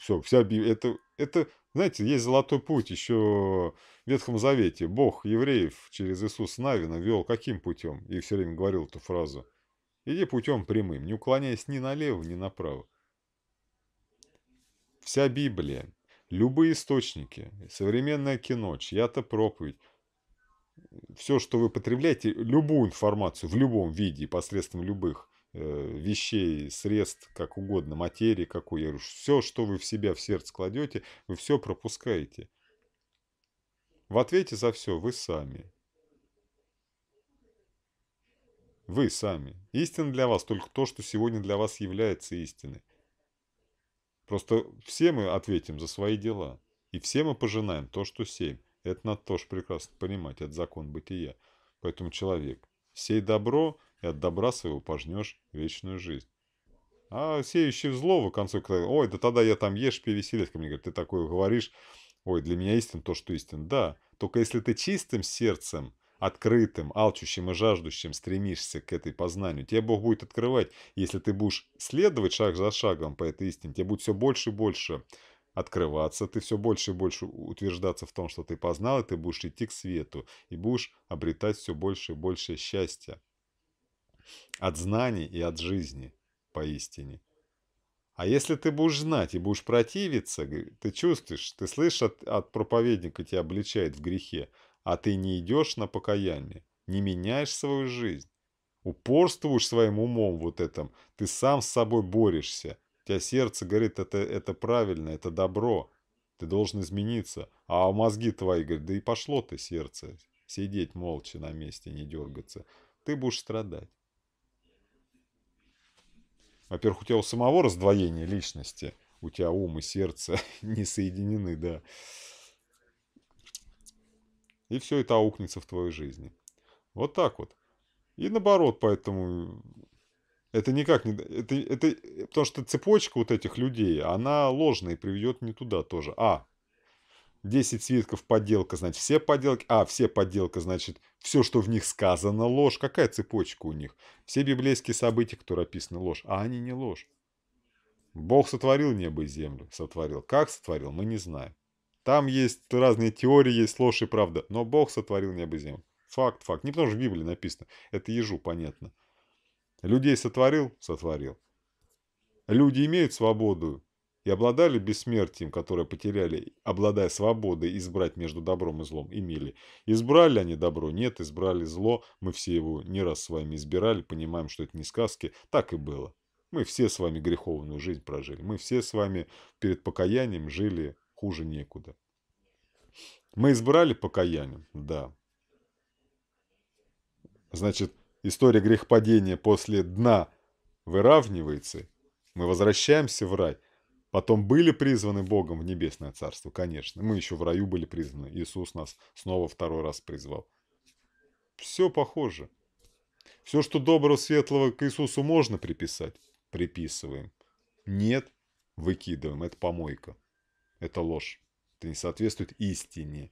все, вся Библия, это, это, знаете, есть золотой путь еще в Ветхом Завете. Бог евреев через Иисуса Навина вел каким путем? И все время говорил эту фразу. Иди путем прямым, не уклоняясь ни налево, ни направо. Вся Библия, любые источники, современное кино, чья-то проповедь, все, что вы потребляете, любую информацию в любом виде, посредством любых э, вещей, средств, как угодно, материи какой, я говорю, все, что вы в себя, в сердце кладете, вы все пропускаете. В ответе за все вы сами. Вы сами. Истина для вас только то, что сегодня для вас является истиной. Просто все мы ответим за свои дела. И все мы пожинаем то, что сеем. Это надо тоже прекрасно понимать, это закон бытия. Поэтому человек, сей добро, и от добра своего пожнешь вечную жизнь. А сеющий зло в конце говорит, ой, да тогда я там ешь, пей, мне говорят, ты такое говоришь, ой, для меня истин то, что истин. Да, только если ты чистым сердцем, открытым, алчущим и жаждущим стремишься к этой познанию, тебе Бог будет открывать. Если ты будешь следовать шаг за шагом по этой истине, тебе будет все больше и больше открываться, ты все больше и больше утверждаться в том, что ты познал, и ты будешь идти к свету, и будешь обретать все больше и больше счастья от знаний и от жизни поистине. А если ты будешь знать и будешь противиться, ты чувствуешь, ты слышишь от, от проповедника, тебя обличает в грехе, а ты не идешь на покаяние, не меняешь свою жизнь, упорствуешь своим умом вот этом, ты сам с собой борешься – тебя сердце говорит, это, это правильно, это добро, ты должен измениться. А мозги твои говорят, да и пошло ты сердце, сидеть молча на месте, не дергаться. Ты будешь страдать. Во-первых, у тебя у самого раздвоение личности, у тебя ум и сердце не соединены, да. И все это аукнется в твоей жизни. Вот так вот. И наоборот, поэтому это никак не... Это, это... Э, потому что цепочка вот этих людей, она ложная и приведет не туда тоже. А, 10 свитков подделка, значит, все подделки. А, все подделка, значит, все, что в них сказано, ложь. Какая цепочка у них? Все библейские события, которые описаны, ложь. А они не ложь. Бог сотворил небо и землю. Сотворил. Как сотворил, мы не знаем. Там есть разные теории, есть ложь и правда. Но Бог сотворил небо и землю. Факт, факт. Не потому что в Библии написано. Это ежу, понятно. Людей сотворил? Сотворил. Люди имеют свободу и обладали бессмертием, которое потеряли, обладая свободой избрать между добром и злом, имели. Избрали они добро? Нет, избрали зло. Мы все его не раз с вами избирали, понимаем, что это не сказки. Так и было. Мы все с вами греховную жизнь прожили. Мы все с вами перед покаянием жили хуже некуда. Мы избрали покаянием, да. Значит, история грехопадения после дна выравнивается, мы возвращаемся в рай. Потом были призваны Богом в небесное царство, конечно. Мы еще в раю были призваны. Иисус нас снова второй раз призвал. Все похоже. Все, что доброго, светлого к Иисусу можно приписать, приписываем. Нет, выкидываем. Это помойка. Это ложь. Это не соответствует истине.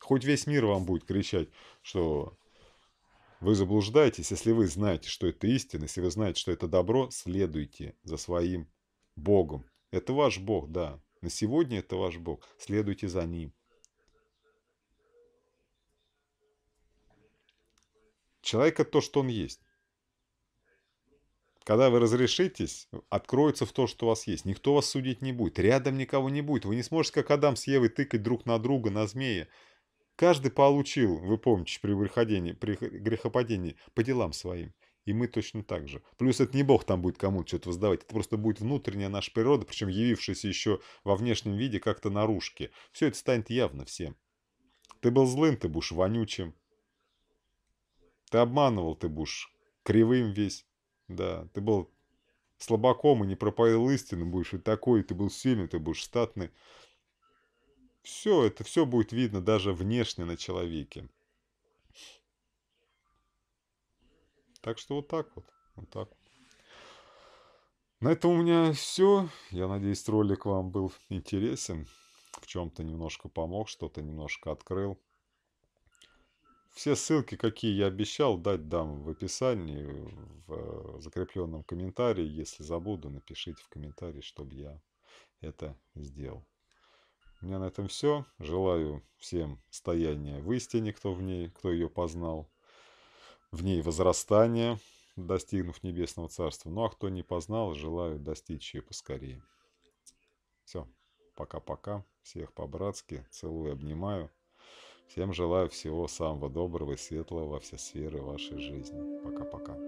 Хоть весь мир вам будет кричать, что вы заблуждаетесь, если вы знаете, что это истина, если вы знаете, что это добро, следуйте за своим Богом. Это ваш Бог, да. На сегодня это ваш Бог. Следуйте за Ним. Человек – это то, что он есть. Когда вы разрешитесь, откроется в то, что у вас есть. Никто вас судить не будет. Рядом никого не будет. Вы не сможете, как Адам с Евой, тыкать друг на друга, на змея. Каждый получил, вы помните, при, выходении, при грехопадении по делам своим. И мы точно так же. Плюс это не Бог там будет кому-то что-то воздавать. Это просто будет внутренняя наша природа, причем явившаяся еще во внешнем виде как-то наружки. Все это станет явно всем. Ты был злым, ты будешь вонючим. Ты обманывал, ты будешь кривым весь. Да, ты был слабаком и не пропоил истину, будешь и такой, ты был сильный, ты будешь статный. Все, это все будет видно даже внешне на человеке. Так что вот так вот. Вот так На этом у меня все. Я надеюсь, ролик вам был интересен. В чем-то немножко помог, что-то немножко открыл. Все ссылки, какие я обещал, дать дам в описании, в э, закрепленном комментарии. Если забуду, напишите в комментарии, чтобы я это сделал. У меня на этом все. Желаю всем стояния в истине, кто в ней, кто ее познал. В ней возрастания, достигнув небесного царства. Ну а кто не познал, желаю достичь ее поскорее. Все, пока-пока. Всех по-братски. Целую, обнимаю. Всем желаю всего самого доброго и светлого во все сферы вашей жизни. Пока-пока.